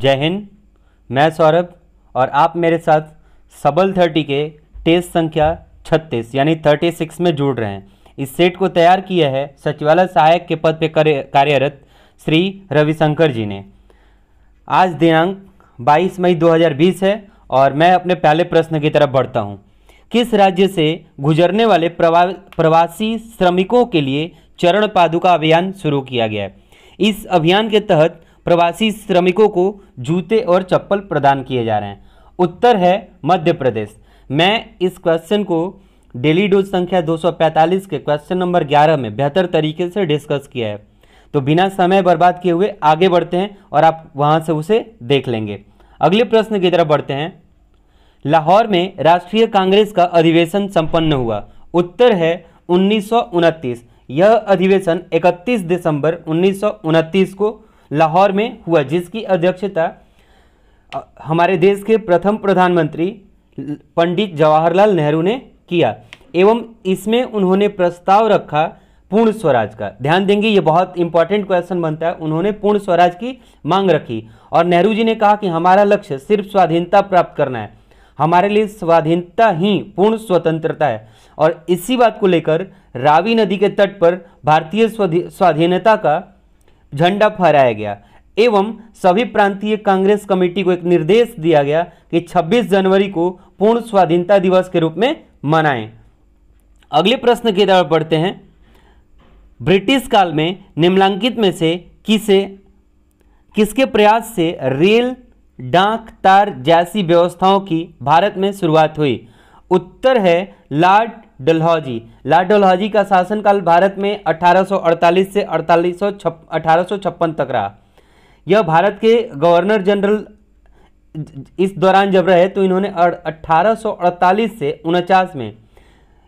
जय हिंद मैं सौरभ और आप मेरे साथ सबल थर्टी के टेस्ट संख्या छत्तीस यानी थर्टी सिक्स में जुड़ रहे हैं इस सेट को तैयार किया है सचिवालय सहायक के पद पर कार्यरत श्री रविशंकर जी ने आज दिनांक 22 मई 2020 है और मैं अपने पहले प्रश्न की तरफ बढ़ता हूँ किस राज्य से गुजरने वाले प्रवा प्रवासी श्रमिकों के लिए चरण पादुका अभियान शुरू किया गया है इस अभियान के तहत प्रवासी श्रमिकों को जूते और चप्पल प्रदान किए जा रहे हैं उत्तर है मध्य प्रदेश मैं इस क्वेश्चन को डेली डोज संख्या 245 के क्वेश्चन नंबर 11 में बेहतर तरीके से डिस्कस किया है तो बिना समय बर्बाद किए हुए आगे बढ़ते हैं और आप वहां से उसे देख लेंगे अगले प्रश्न की तरफ बढ़ते हैं लाहौर में राष्ट्रीय कांग्रेस का अधिवेशन संपन्न हुआ उत्तर है उन्नीस यह अधिवेशन 31 दिसंबर उन्नीस को लाहौर में हुआ जिसकी अध्यक्षता हमारे देश के प्रथम प्रधानमंत्री पंडित जवाहरलाल नेहरू ने किया एवं इसमें उन्होंने प्रस्ताव रखा पूर्ण स्वराज का ध्यान देंगे ये बहुत इंपॉर्टेंट क्वेश्चन बनता है उन्होंने पूर्ण स्वराज की मांग रखी और नेहरू जी ने कहा कि हमारा लक्ष्य सिर्फ स्वाधीनता प्राप्त करना है हमारे लिए स्वाधीनता ही पूर्ण स्वतंत्रता है और इसी बात को लेकर रावी नदी के तट पर भारतीय स्वाधीनता का झंडा फहराया गया एवं सभी प्रांतीय कांग्रेस कमेटी को एक निर्देश दिया गया कि 26 जनवरी को पूर्ण स्वाधीनता दिवस के रूप में मनाएं अगले प्रश्न की तरफ बढ़ते हैं ब्रिटिश काल में निम्नलिखित में से किसे किसके प्रयास से रेल डाक तार जैसी व्यवस्थाओं की भारत में शुरुआत हुई उत्तर है लॉर्ड डलहौजी लॉर्ड डलहौजी का शासनकाल भारत में 1848 से अड़तालीस अठारह तक रहा यह भारत के गवर्नर जनरल इस दौरान जब रहे तो इन्होंने 1848 से उनचास में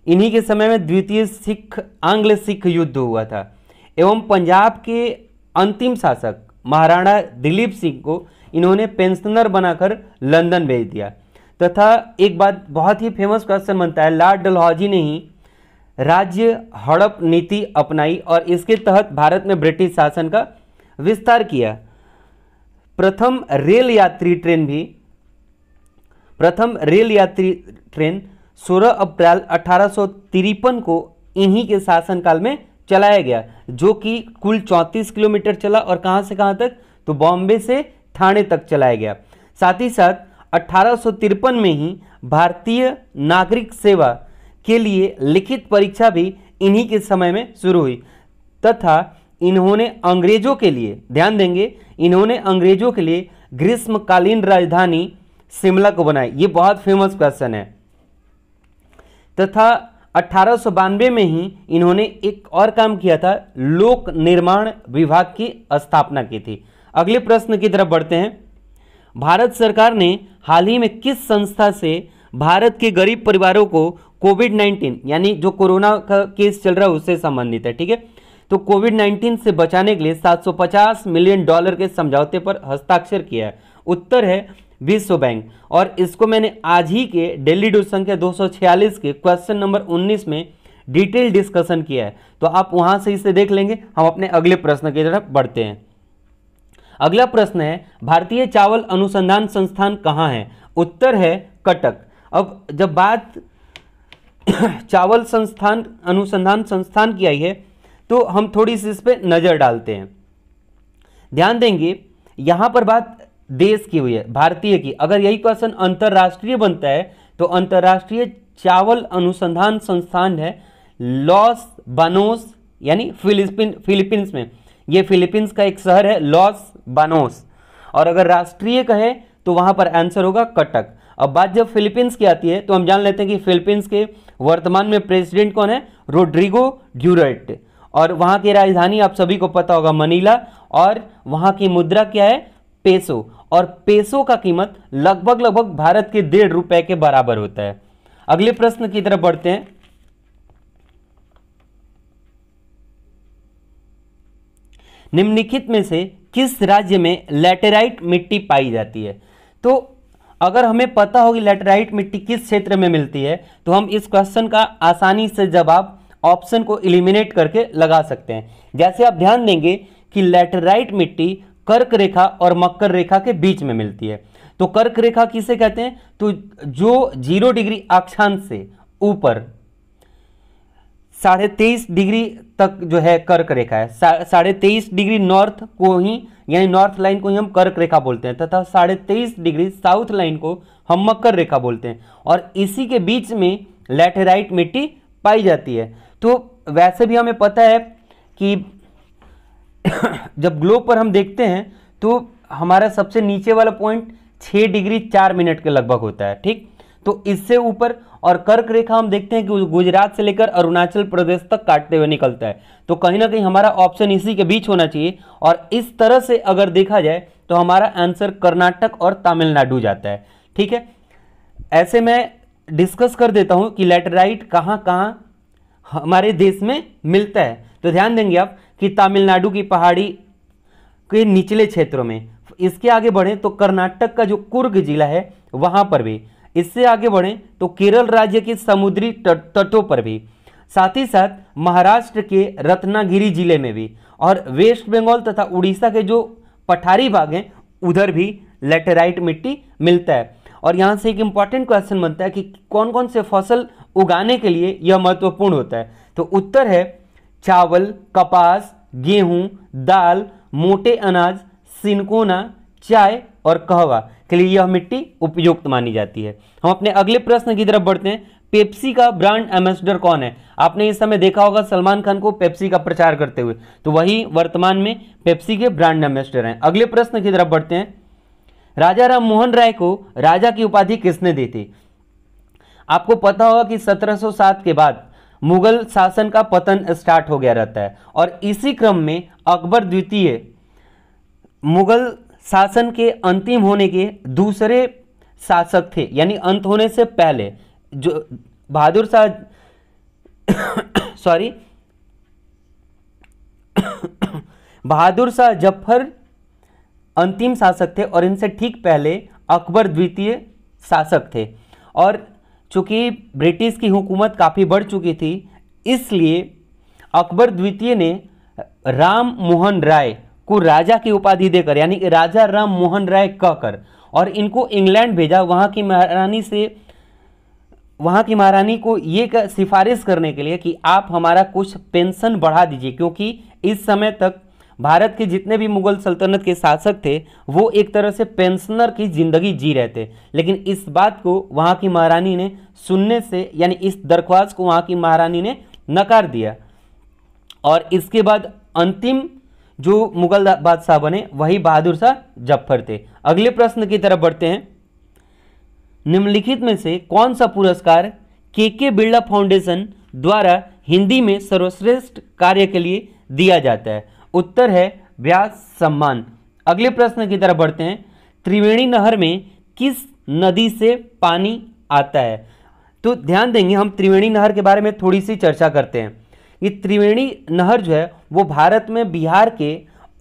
इन्हीं के समय में द्वितीय सिख आंग्ल सिख युद्ध हुआ था एवं पंजाब के अंतिम शासक महाराणा दिलीप सिंह को इन्होंने पेंशनर बनाकर लंदन भेज दिया तथा एक बात बहुत ही फेमस क्वेश्चन बनता है लॉर्ड डलहौजी ने ही राज्य हड़प नीति अपनाई और इसके तहत भारत में ब्रिटिश शासन का विस्तार किया प्रथम रेल यात्री ट्रेन भी प्रथम रेल यात्री ट्रेन 16 अप्रैल अठारह को इन्हीं के शासनकाल में चलाया गया जो कि कुल 34 किलोमीटर चला और कहाँ से कहां तक तो बॉम्बे से थाने तक चलाया गया साथ ही साथ अठारह में ही भारतीय नागरिक सेवा के लिए लिखित परीक्षा भी इन्हीं के समय में शुरू हुई तथा इन्होंने अंग्रेजों के लिए ध्यान देंगे इन्होंने अंग्रेजों के लिए ग्रीष्मकालीन राजधानी शिमला को बनाई ये बहुत फेमस क्वेश्चन है तथा अठारह में ही इन्होंने एक और काम किया था लोक निर्माण विभाग की स्थापना की थी अगले प्रश्न की तरफ बढ़ते हैं भारत सरकार ने हाल ही में किस संस्था से भारत के गरीब परिवारों को कोविड 19 यानी जो कोरोना का केस चल रहा है उससे संबंधित है ठीक है तो कोविड 19 से बचाने के लिए 750 मिलियन डॉलर के समझौते पर हस्ताक्षर किया है उत्तर है विश्व बैंक और इसको मैंने आज ही के डेली डूज संख्या दो के क्वेश्चन नंबर 19 में डिटेल डिस्कशन किया है तो आप वहां से इसे देख लेंगे हम अपने अगले प्रश्न की तरफ बढ़ते हैं अगला प्रश्न है भारतीय चावल अनुसंधान संस्थान कहाँ है उत्तर है कटक अब जब बात चावल संस्थान अनुसंधान संस्थान की आई है तो हम थोड़ी सी इस पर नज़र डालते हैं ध्यान देंगे यहाँ पर बात देश की हुई है भारतीय की अगर यही क्वेश्चन अंतर्राष्ट्रीय बनता है तो अंतर्राष्ट्रीय चावल अनुसंधान संस्थान है लॉस बनोस यानी फिलिपिन फिलीपींस में ये फिलीपींस का एक शहर है लॉस बानोस और अगर राष्ट्रीय कहे तो वहां पर आंसर होगा कटक अब बात जब फिलीपींस की आती है तो हम जान लेते हैं कि फिलीपींस के वर्तमान में प्रेसिडेंट कौन है रोड्रिगो ड्यूरेट और वहां की राजधानी आप सभी को पता होगा मनीला और वहां की मुद्रा क्या है पेसो और पेसो का कीमत लगभग लगभग भारत के डेढ़ रुपए के बराबर होता है अगले प्रश्न की तरफ बढ़ते हैं निम्नलिखित में से किस राज्य में लेटेराइट मिट्टी पाई जाती है तो अगर हमें पता होगी लेटेराइट मिट्टी किस क्षेत्र में मिलती है तो हम इस क्वेश्चन का आसानी से जवाब ऑप्शन को इलिमिनेट करके लगा सकते हैं जैसे आप ध्यान देंगे कि लेटेराइट मिट्टी कर्क रेखा और मकर रेखा के बीच में मिलती है तो कर्क रेखा किसे कहते हैं तो जो जीरो डिग्री अक्षांश से ऊपर साढ़े तेईस डिग्री तक जो है कर्क रेखा है साढ़े तेईस डिग्री नॉर्थ को ही यानी नॉर्थ लाइन को ही हम कर्क रेखा बोलते हैं तथा साढ़े तेईस डिग्री साउथ लाइन को हम मकर रेखा बोलते हैं और इसी के बीच में लेटेराइट मिट्टी पाई जाती है तो वैसे भी हमें पता है कि जब ग्लोब पर हम देखते हैं तो हमारा सबसे नीचे वाला पॉइंट छः डिग्री चार मिनट के लगभग होता है ठीक तो इससे ऊपर और कर्क रेखा हम देखते हैं कि गुजरात से लेकर अरुणाचल प्रदेश तक काटते हुए निकलता है तो कहीं ना कहीं हमारा ऑप्शन इसी के बीच होना चाहिए और इस तरह से अगर देखा जाए तो हमारा आंसर कर्नाटक और तमिलनाडु जाता है ठीक है ऐसे में डिस्कस कर देता हूं कि लेटराइट कहाँ कहाँ हमारे देश में मिलता है तो ध्यान देंगे आप कि तमिलनाडु की पहाड़ी के निचले क्षेत्रों में इसके आगे बढ़ें तो कर्नाटक का जो कुर्ग जिला है वहां पर भी इससे आगे बढ़े तो केरल राज्य के समुद्री तटों पर भी साथ ही साथ महाराष्ट्र के रत्नागिरी जिले में भी और वेस्ट बंगाल तथा उड़ीसा के जो पठारी भाग हैं उधर भी लेटेराइट मिट्टी मिलता है और यहाँ से एक इम्पॉर्टेंट क्वेश्चन बनता है कि कौन कौन से फसल उगाने के लिए यह महत्वपूर्ण होता है तो उत्तर है चावल कपास गेहूँ दाल मोटे अनाज सिनकोना चाय और कहवा के लिए यह मिट्टी उपयुक्त मानी जाती है हम अपने अगले प्रश्न की तरफ बढ़ते हैं पेप्सी का ब्रांड एम्बेसडर कौन है आपने इस समय देखा होगा सलमान खान को पेप्सी का प्रचार करते हुए तो वही वर्तमान में पेप्सी के ब्रांड एम्बेसडर हैं अगले प्रश्न की तरफ बढ़ते हैं राजा राम मोहन राय को राजा की उपाधि किसने दी थी आपको पता होगा कि 1707 के बाद मुगल शासन का पतन स्टार्ट हो गया रहता है और इसी क्रम में अकबर द्वितीय मुगल शासन के अंतिम होने के दूसरे शासक थे यानी अंत होने से पहले जो बहादुर शाह सॉरी बहादुर शाह जफर अंतिम शासक थे और इनसे ठीक पहले अकबर द्वितीय शासक थे और चूँकि ब्रिटिश की हुकूमत काफ़ी बढ़ चुकी थी इसलिए अकबर द्वितीय ने राम मोहन राय को राजा की उपाधि देकर यानी राजा राम मोहन राय कहकर और इनको इंग्लैंड भेजा वहाँ की महारानी से वहाँ की महारानी को ये कर, सिफारिश करने के लिए कि आप हमारा कुछ पेंशन बढ़ा दीजिए क्योंकि इस समय तक भारत के जितने भी मुगल सल्तनत के शासक थे वो एक तरह से पेंशनर की ज़िंदगी जी रहे थे लेकिन इस बात को वहाँ की महारानी ने सुनने से यानी इस दरख्वास्त को वहाँ की महारानी ने नकार दिया और इसके बाद अंतिम जो मुगल बादशाह बने वही बहादुर शाह जफर थे अगले प्रश्न की तरफ बढ़ते हैं निम्नलिखित में से कौन सा पुरस्कार के के बिरला फाउंडेशन द्वारा हिंदी में सर्वश्रेष्ठ कार्य के लिए दिया जाता है उत्तर है व्यास सम्मान अगले प्रश्न की तरफ बढ़ते हैं त्रिवेणी नहर में किस नदी से पानी आता है तो ध्यान देंगे हम त्रिवेणी नहर के बारे में थोड़ी सी चर्चा करते हैं ये त्रिवेणी नहर जो है वो भारत में बिहार के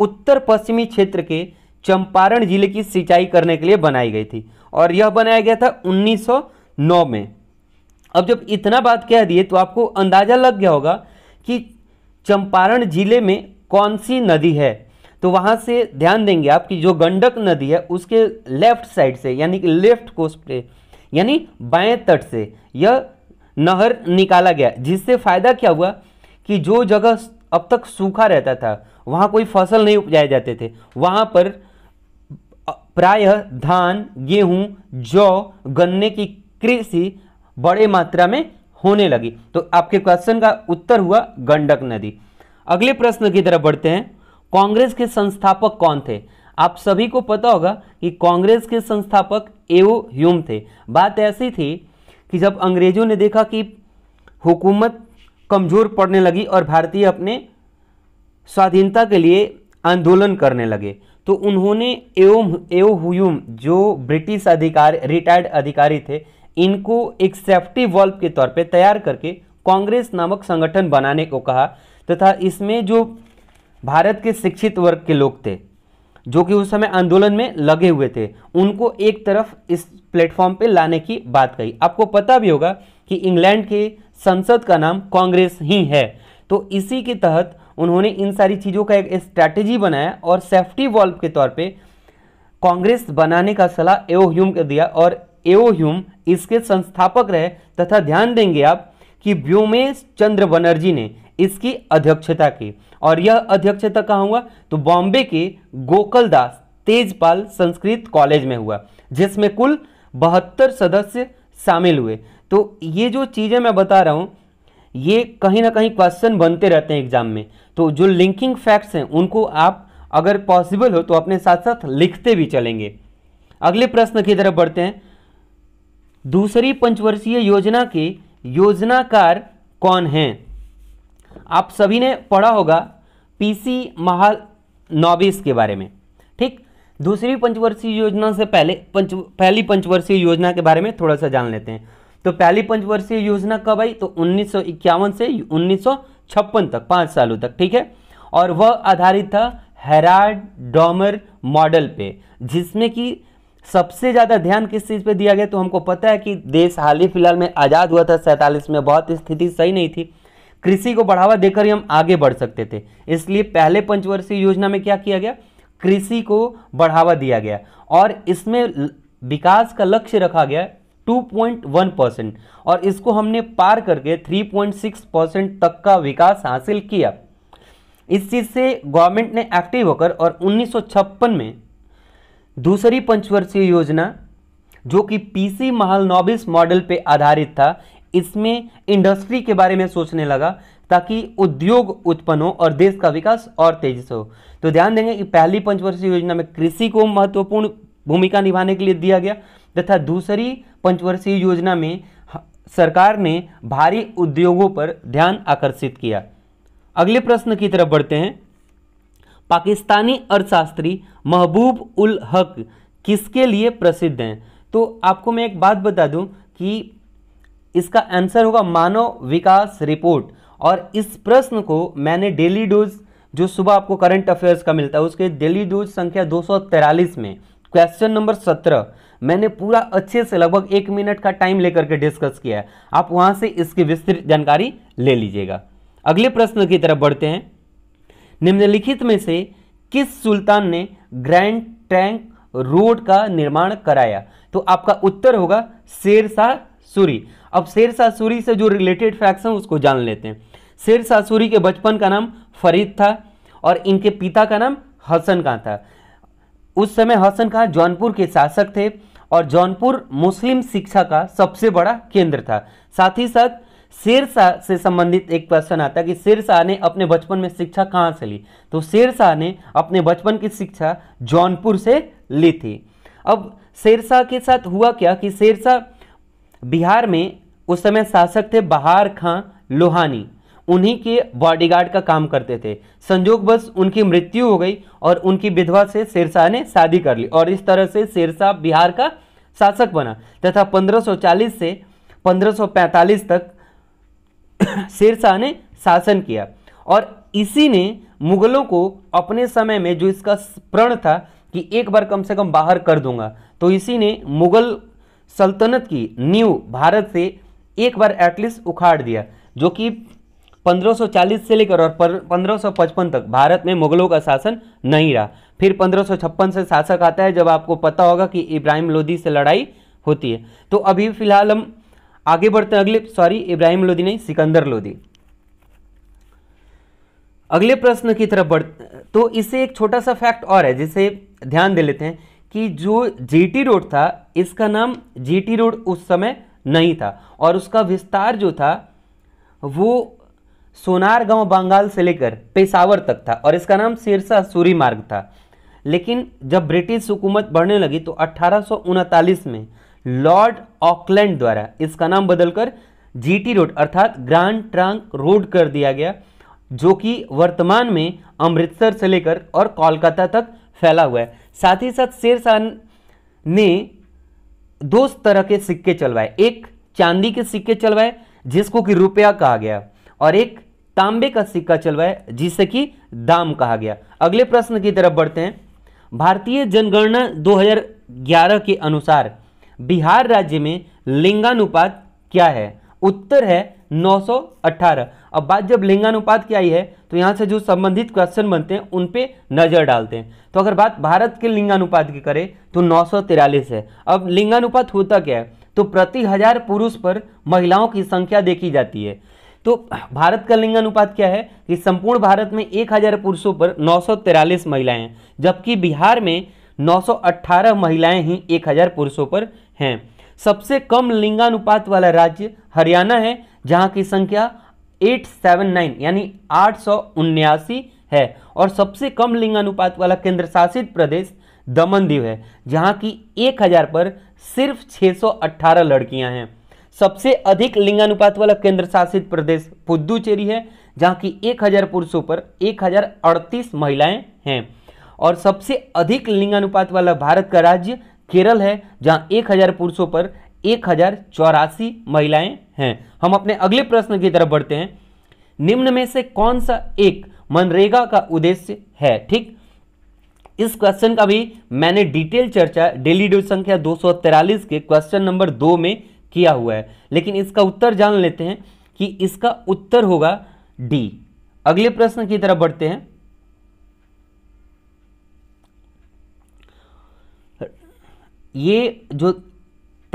उत्तर पश्चिमी क्षेत्र के चंपारण जिले की सिंचाई करने के लिए बनाई गई थी और यह बनाया गया था 1909 में अब जब इतना बात कह दिए तो आपको अंदाज़ा लग गया होगा कि चंपारण जिले में कौन सी नदी है तो वहाँ से ध्यान देंगे आप कि जो गंडक नदी है उसके लेफ्ट साइड से यानी कि लेफ्ट कोस्ट पे यानी बाएं तट से यह नहर निकाला गया जिससे फ़ायदा क्या हुआ कि जो जगह अब तक सूखा रहता था वहाँ कोई फसल नहीं उपजाए जाते थे वहाँ पर प्रायः धान गेहूँ जौ गन्ने की कृषि बड़े मात्रा में होने लगी तो आपके क्वेश्चन का उत्तर हुआ गंडक नदी अगले प्रश्न की तरफ बढ़ते हैं कांग्रेस के संस्थापक कौन थे आप सभी को पता होगा कि कांग्रेस के संस्थापक एओ ह्यूम थे बात ऐसी थी कि जब अंग्रेजों ने देखा कि हुकूमत कमज़ोर पड़ने लगी और भारतीय अपने स्वाधीनता के लिए आंदोलन करने लगे तो उन्होंने एओम एओ जो ब्रिटिश अधिकार रिटायर्ड अधिकारी थे इनको एक सेफ्टी वॉल्व के तौर पे तैयार करके कांग्रेस नामक संगठन बनाने को कहा तथा तो इसमें जो भारत के शिक्षित वर्ग के लोग थे जो कि उस समय आंदोलन में लगे हुए थे उनको एक तरफ इस प्लेटफॉर्म पे लाने की बात कही आपको पता भी होगा कि इंग्लैंड के संसद का नाम कांग्रेस ही है तो इसी के तहत उन्होंने इन सारी चीज़ों का एक स्ट्रैटेजी बनाया और सेफ्टी वॉल्व के तौर पे कांग्रेस बनाने का सलाह एओह्यूम को दिया और एओह्यूम इसके संस्थापक रहे तथा ध्यान देंगे आप कि व्योमेश चंद्र बनर्जी ने इसकी अध्यक्षता की और यह अध्यक्षता कहाँ हुआ तो बॉम्बे के गोकलदास तेजपाल संस्कृत कॉलेज में हुआ जिसमें कुल बहत्तर सदस्य शामिल हुए तो ये जो चीज़ें मैं बता रहा हूँ ये कहीं ना कहीं क्वेश्चन बनते रहते हैं एग्जाम में तो जो लिंकिंग फैक्ट्स हैं उनको आप अगर पॉसिबल हो तो अपने साथ साथ लिखते भी चलेंगे अगले प्रश्न की तरफ बढ़ते हैं दूसरी पंचवर्षीय योजना के योजनाकार कौन हैं आप सभी ने पढ़ा होगा पीसी महाल नॉबिस के बारे में ठीक दूसरी पंचवर्षीय योजना से पहले पंच पहली पंचवर्षीय योजना के बारे में थोड़ा सा जान लेते हैं तो पहली पंचवर्षीय योजना कब आई तो उन्नीस से उन्नीस तक पाँच सालों तक ठीक है और वह आधारित था हेराड डॉमर मॉडल पे जिसमें कि सबसे ज़्यादा ध्यान किस चीज़ पे दिया गया तो हमको पता है कि देश हाल ही फिलहाल में आज़ाद हुआ था सैंतालीस में बहुत स्थिति सही नहीं थी कृषि को बढ़ावा देकर ही हम आगे बढ़ सकते थे इसलिए पहले पंचवर्षीय योजना में क्या किया गया कृषि को बढ़ावा दिया गया और इसमें विकास का लक्ष्य रखा गया 2.1 परसेंट और इसको हमने पार करके 3.6 परसेंट तक का विकास हासिल किया इस चीज़ से गवर्नमेंट ने एक्टिव होकर और 1956 में दूसरी पंचवर्षीय योजना जो कि पीसी नॉबिस मॉडल पे आधारित था इसमें इंडस्ट्री के बारे में सोचने लगा ताकि उद्योग उत्पन्न हो और देश का विकास और तेजी से हो तो ध्यान देंगे कि पहली पंचवर्षीय योजना में कृषि को महत्वपूर्ण भूमिका निभाने के लिए दिया गया तथा दूसरी पंचवर्षीय योजना में सरकार ने भारी उद्योगों पर ध्यान आकर्षित किया अगले प्रश्न की तरफ बढ़ते हैं पाकिस्तानी अर्थशास्त्री महबूब उल हक किसके लिए प्रसिद्ध हैं तो आपको मैं एक बात बता दूं कि इसका आंसर होगा मानव विकास रिपोर्ट और इस प्रश्न को मैंने डेली डोज जो सुबह आपको करंट अफेयर्स का मिलता है उसके डेली डोज संख्या दो में क्वेश्चन नंबर सत्रह मैंने पूरा अच्छे से लगभग एक मिनट का टाइम लेकर के डिस्कस किया है आप वहां से इसकी विस्तृत जानकारी ले लीजिएगा अगले प्रश्न की तरफ बढ़ते हैं निम्नलिखित में से किस सुल्तान ने ग्रैंड टैंक रोड का निर्माण कराया तो आपका उत्तर होगा शेरशाह सूरी अब शेरशाह सूरी से जो रिलेटेड फैक्ट्स हैं उसको जान लेते हैं शेरशाह सूरी के बचपन का नाम फरीद था और इनके पिता का नाम हसन खां था उस समय हसन खां जौनपुर के शासक थे और जौनपुर मुस्लिम शिक्षा का सबसे बड़ा केंद्र था साथ ही साथ शेरशाह से संबंधित एक प्रश्न आता है कि शेरशाह ने अपने बचपन में शिक्षा कहाँ से ली तो शेरशाह ने अपने बचपन की शिक्षा जौनपुर से ली थी अब शेरशाह के साथ हुआ क्या कि शेरशाह बिहार में उस समय शासक थे बहार खां लोहानी उन्हीं के बॉडीगार्ड का काम करते थे संजोग बस उनकी मृत्यु हो गई और उनकी विधवा से शेरशाह ने शादी कर ली और इस तरह से शेरशाह बिहार का शासक बना तथा 1540 से 1545 तक शेरशाह ने शासन किया और इसी ने मुगलों को अपने समय में जो इसका प्रण था कि एक बार कम से कम बाहर कर दूंगा तो इसी ने मुगल सल्तनत की नींव भारत से एक बार एटलीस्ट उखाड़ दिया जो कि 1540 से लेकर और पंद्रह तक भारत में मुगलों का शासन नहीं रहा फिर पंद्रह से शासक आता है जब आपको पता होगा कि इब्राहिम लोदी से लड़ाई होती है तो अभी फिलहाल हम आगे बढ़ते हैं अगले सॉरी इब्राहिम लोदी नहीं सिकंदर लोदी अगले प्रश्न की तरफ बढ़ तो इससे एक छोटा सा फैक्ट और है जिसे ध्यान दे लेते हैं कि जो जीटी रोड था इसका नाम जीटी रोड उस समय नहीं था और उसका विस्तार जो था वो सोनार गांव बंगाल से लेकर पेशावर तक था और इसका नाम सिरसा सूरी मार्ग था लेकिन जब ब्रिटिश हुकूमत बढ़ने लगी तो अट्ठारह में लॉर्ड ऑकलैंड द्वारा इसका नाम बदलकर जीटी रोड अर्थात ग्रांड ट्रांक रोड कर दिया गया जो कि वर्तमान में अमृतसर से लेकर और कोलकाता तक फैला हुआ है साथ ही साथ शेरशाह ने दो तरह के सिक्के चलवाए एक चांदी के सिक्के चलवाए जिसको कि रुपया कहा गया और एक तांबे का सिक्का चलवाया जिसे कि दाम कहा गया अगले प्रश्न की तरफ बढ़ते हैं भारतीय जनगणना 2011 के अनुसार बिहार राज्य में लिंगानुपात क्या है उत्तर है 918 अब बात जब लिंगानुपात की आई है तो यहाँ से जो संबंधित क्वेश्चन बनते हैं उन पे नज़र डालते हैं तो अगर बात भारत के लिंगानुपात की करें तो नौ है अब लिंगानुपात होता क्या है तो प्रति हजार पुरुष पर महिलाओं की संख्या देखी जाती है तो भारत का लिंग अनुपात क्या है कि संपूर्ण भारत में एक हज़ार पुरुषों पर नौ महिलाएं हैं जबकि बिहार में 918 महिलाएं ही 1000 पुरुषों पर हैं सबसे कम लिंगानुपात वाला राज्य हरियाणा है जहां की संख्या 879 यानी आठ है और सबसे कम लिंगानुपात वाला केंद्र शासित प्रदेश दमन दीव है जहां की 1000 पर सिर्फ 618 लड़कियां हैं सबसे अधिक लिंगानुपात वाला केंद्र शासित प्रदेश पुदुचेरी है जहाँ की 1000 पुरुषों पर 1038 महिलाएं हैं और सबसे अधिक लिंगानुपात वाला भारत का राज्य केरल है जहाँ 1000 पुरुषों पर एक महिलाएं हैं हम अपने अगले प्रश्न की तरफ बढ़ते हैं निम्न में से कौन सा एक मनरेगा का उद्देश्य है ठीक इस क्वेश्चन का भी मैंने डिटेल चर्चा डेली ड्यूज संख्या दो के क्वेश्चन नंबर दो में किया हुआ है लेकिन इसका उत्तर जान लेते हैं कि इसका उत्तर होगा डी अगले प्रश्न की तरफ बढ़ते हैं ये जो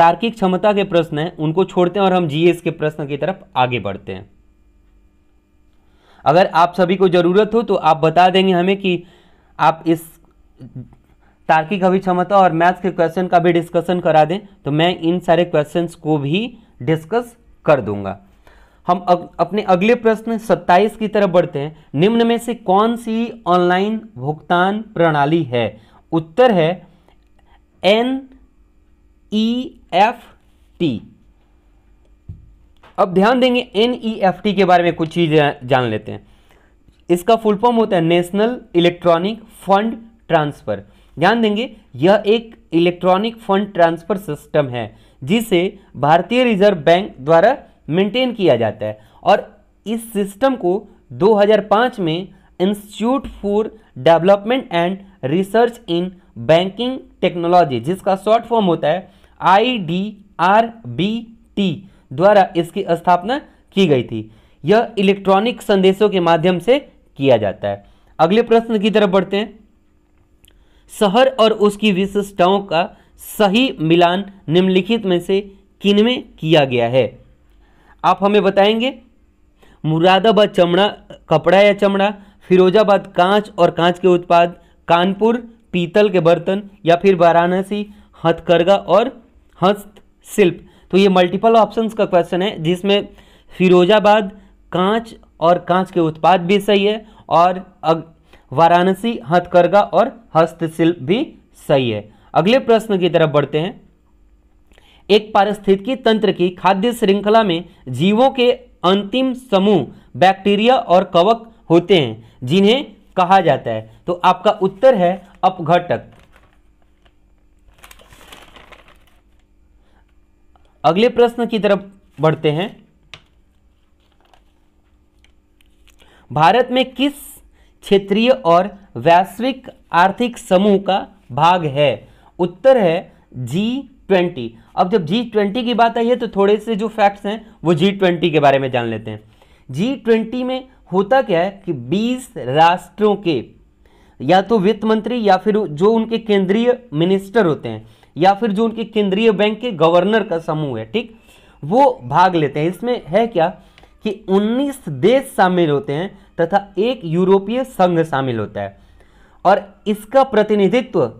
तार्किक क्षमता के प्रश्न हैं उनको छोड़ते हैं और हम जीएस के प्रश्न की तरफ आगे बढ़ते हैं अगर आप सभी को ज़रूरत हो तो आप बता देंगे हमें कि आप इस तार्किक अभिक्षमता और मैथ्स के क्वेश्चन का भी डिस्कशन करा दें तो मैं इन सारे क्वेश्चन को भी डिस्कस कर दूंगा हम अग, अपने अगले प्रश्न 27 की तरफ बढ़ते हैं निम्न में से कौन सी ऑनलाइन भुगतान प्रणाली है उत्तर है एन ई एफ टी अब ध्यान देंगे एन ई एफ टी के बारे में कुछ चीज जान लेते हैं इसका फुल फॉर्म होता है नेशनल इलेक्ट्रॉनिक फंड ट्रांसफ़र ध्यान देंगे यह एक इलेक्ट्रॉनिक फंड ट्रांसफर सिस्टम है जिसे भारतीय रिजर्व बैंक द्वारा मेंटेन किया जाता है और इस सिस्टम को 2005 में institute for development and research in banking technology जिसका शॉर्ट फॉर्म होता है I D R B T द्वारा इसकी स्थापना की गई थी यह इलेक्ट्रॉनिक संदेशों के माध्यम से किया जाता है अगले प्रश्न की तरफ बढ़ते हैं शहर और उसकी विशिष्टताओं का सही मिलान निम्नलिखित में से किन में किया गया है आप हमें बताएंगे मुरादाबाद चमड़ा कपड़ा या चमड़ा फिरोजाबाद कांच और कांच के उत्पाद कानपुर पीतल के बर्तन या फिर वाराणसी हथकरघा और हस्तशिल्प तो ये मल्टीपल ऑप्शंस का क्वेश्चन है जिसमें फिरोजाबाद कांच और कांच के उत्पाद भी सही है और अग, वाराणसी हथकरघा और हस्तशिल्प भी सही है अगले प्रश्न की तरफ बढ़ते हैं एक पारिस्थितिकी तंत्र की खाद्य श्रृंखला में जीवों के अंतिम समूह बैक्टीरिया और कवक होते हैं जिन्हें कहा जाता है तो आपका उत्तर है अपघटक अगले प्रश्न की तरफ बढ़ते हैं भारत में किस क्षेत्रीय और वैश्विक आर्थिक समूह का भाग है उत्तर है जी ट्वेंटी अब जब जी ट्वेंटी की बात आई है तो थोड़े से जो फैक्ट्स हैं वो जी ट्वेंटी के बारे में जान लेते हैं जी ट्वेंटी में होता क्या है कि बीस राष्ट्रों के या तो वित्त मंत्री या फिर जो उनके केंद्रीय मिनिस्टर होते हैं या फिर जो उनके केंद्रीय बैंक के गवर्नर का समूह है ठीक वो भाग लेते हैं इसमें है क्या कि 19 देश शामिल होते हैं तथा एक यूरोपीय संघ शामिल होता है और इसका प्रतिनिधित्व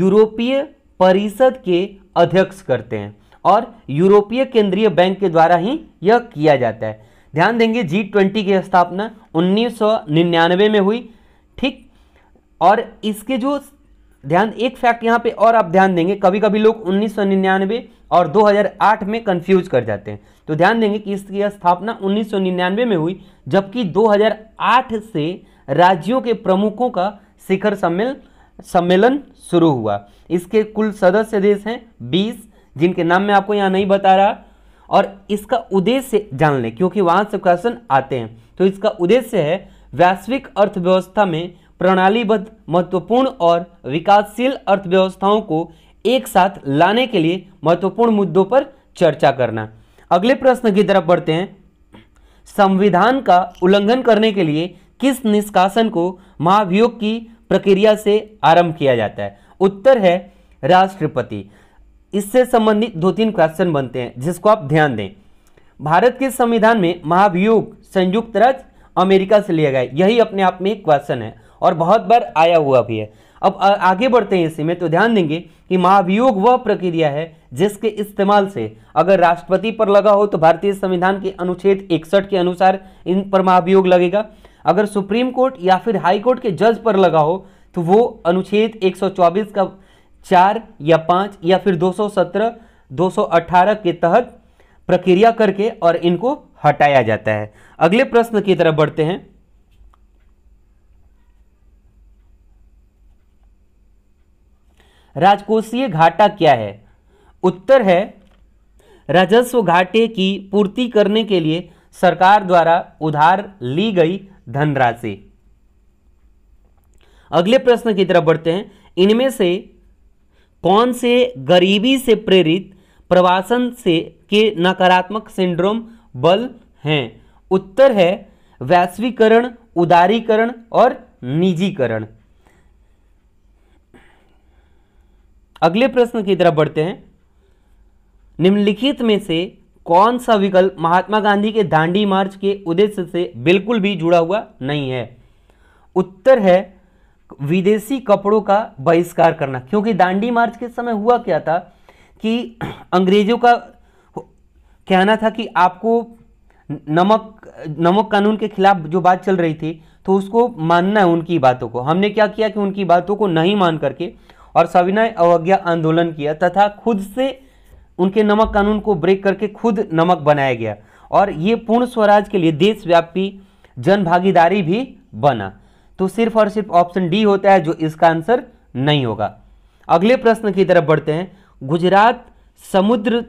यूरोपीय परिषद के अध्यक्ष करते हैं और यूरोपीय केंद्रीय बैंक के द्वारा ही यह किया जाता है ध्यान देंगे जी ट्वेंटी की स्थापना उन्नीस में हुई ठीक और इसके जो ध्यान एक फैक्ट यहाँ पे और आप ध्यान देंगे कभी कभी लोग 1999 और 2008 में कंफ्यूज कर जाते हैं तो ध्यान देंगे कि इसकी स्थापना 1999 में हुई जबकि 2008 से राज्यों के प्रमुखों का शिखर सम्मेलन सम्मेलन शुरू हुआ इसके कुल सदस्य देश हैं 20 जिनके नाम मैं आपको यहाँ नहीं बता रहा और इसका उद्देश्य जान लें क्योंकि वहाँ से क्वेश्चन आते हैं तो इसका उद्देश्य है वैश्विक अर्थव्यवस्था में प्रणालीबद्ध महत्वपूर्ण और विकासशील अर्थव्यवस्थाओं को एक साथ लाने के लिए महत्वपूर्ण मुद्दों पर चर्चा करना अगले प्रश्न की तरफ बढ़ते हैं संविधान का उल्लंघन करने के लिए किस निष्कासन को महाभियोग की प्रक्रिया से आरंभ किया जाता है उत्तर है राष्ट्रपति इससे संबंधित दो तीन क्वेश्चन बनते हैं जिसको आप ध्यान दें भारत के संविधान में महाभियोग संयुक्त राज्य अमेरिका से लिया गया यही अपने आप में एक क्वेश्चन है और बहुत बार आया हुआ भी है अब आगे बढ़ते हैं इसी में तो ध्यान देंगे कि महाभियोग वह प्रक्रिया है जिसके इस्तेमाल से अगर राष्ट्रपति पर लगा हो तो भारतीय संविधान के अनुच्छेद इकसठ के अनुसार इन पर महाभियोग लगेगा अगर सुप्रीम कोर्ट या फिर हाई कोर्ट के जज पर लगा हो तो वो अनुच्छेद 124 का चार या पाँच या फिर 217, 218 के तहत प्रक्रिया करके और इनको हटाया जाता है अगले प्रश्न की तरफ बढ़ते हैं राजकोषीय घाटा क्या है उत्तर है राजस्व घाटे की पूर्ति करने के लिए सरकार द्वारा उधार ली गई धनराशि अगले प्रश्न की तरफ बढ़ते हैं इनमें से कौन से गरीबी से प्रेरित प्रवासन से के नकारात्मक सिंड्रोम बल हैं उत्तर है वैश्वीकरण उदारीकरण और निजीकरण अगले प्रश्न की तरफ बढ़ते हैं निम्नलिखित में से कौन सा विकल्प महात्मा गांधी के दांडी मार्च के उद्देश्य से बिल्कुल भी जुड़ा हुआ नहीं है उत्तर है विदेशी कपड़ों का बहिष्कार करना क्योंकि दांडी मार्च के समय हुआ क्या था कि अंग्रेजों का कहना था कि आपको नमक नमक कानून के खिलाफ जो बात चल रही थी तो उसको मानना है उनकी बातों को हमने क्या किया कि उनकी बातों को नहीं मान करके और सविनय अवज्ञा आंदोलन किया तथा खुद से उनके नमक कानून को ब्रेक करके खुद नमक बनाया गया और ये पूर्ण स्वराज के लिए देशव्यापी जन भागीदारी भी बना तो सिर्फ और सिर्फ ऑप्शन डी होता है जो इसका आंसर नहीं होगा अगले प्रश्न की तरफ बढ़ते हैं गुजरात समुद्र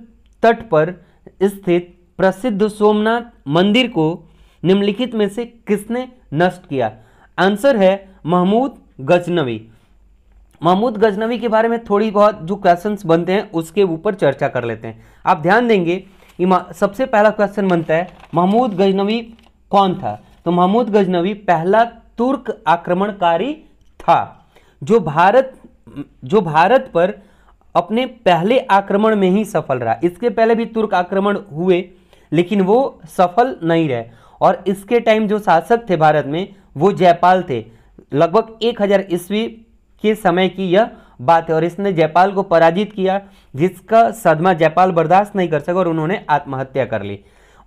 तट पर स्थित प्रसिद्ध सोमनाथ मंदिर को निम्नलिखित में से किसने नष्ट किया आंसर है महमूद गजनवी महमूद गजनवी के बारे में थोड़ी बहुत जो क्वेश्चंस बनते हैं उसके ऊपर चर्चा कर लेते हैं आप ध्यान देंगे सबसे पहला क्वेश्चन बनता है महमूद गजनवी कौन था तो महमूद गजनवी पहला तुर्क आक्रमणकारी था जो भारत जो भारत पर अपने पहले आक्रमण में ही सफल रहा इसके पहले भी तुर्क आक्रमण हुए लेकिन वो सफल नहीं रहे और इसके टाइम जो शासक थे भारत में वो जयपाल थे लगभग 1000 हज़ार ईस्वी के समय की यह बात है और इसने जयपाल को पराजित किया जिसका सदमा जयपाल बर्दाश्त नहीं कर सका और उन्होंने आत्महत्या कर ली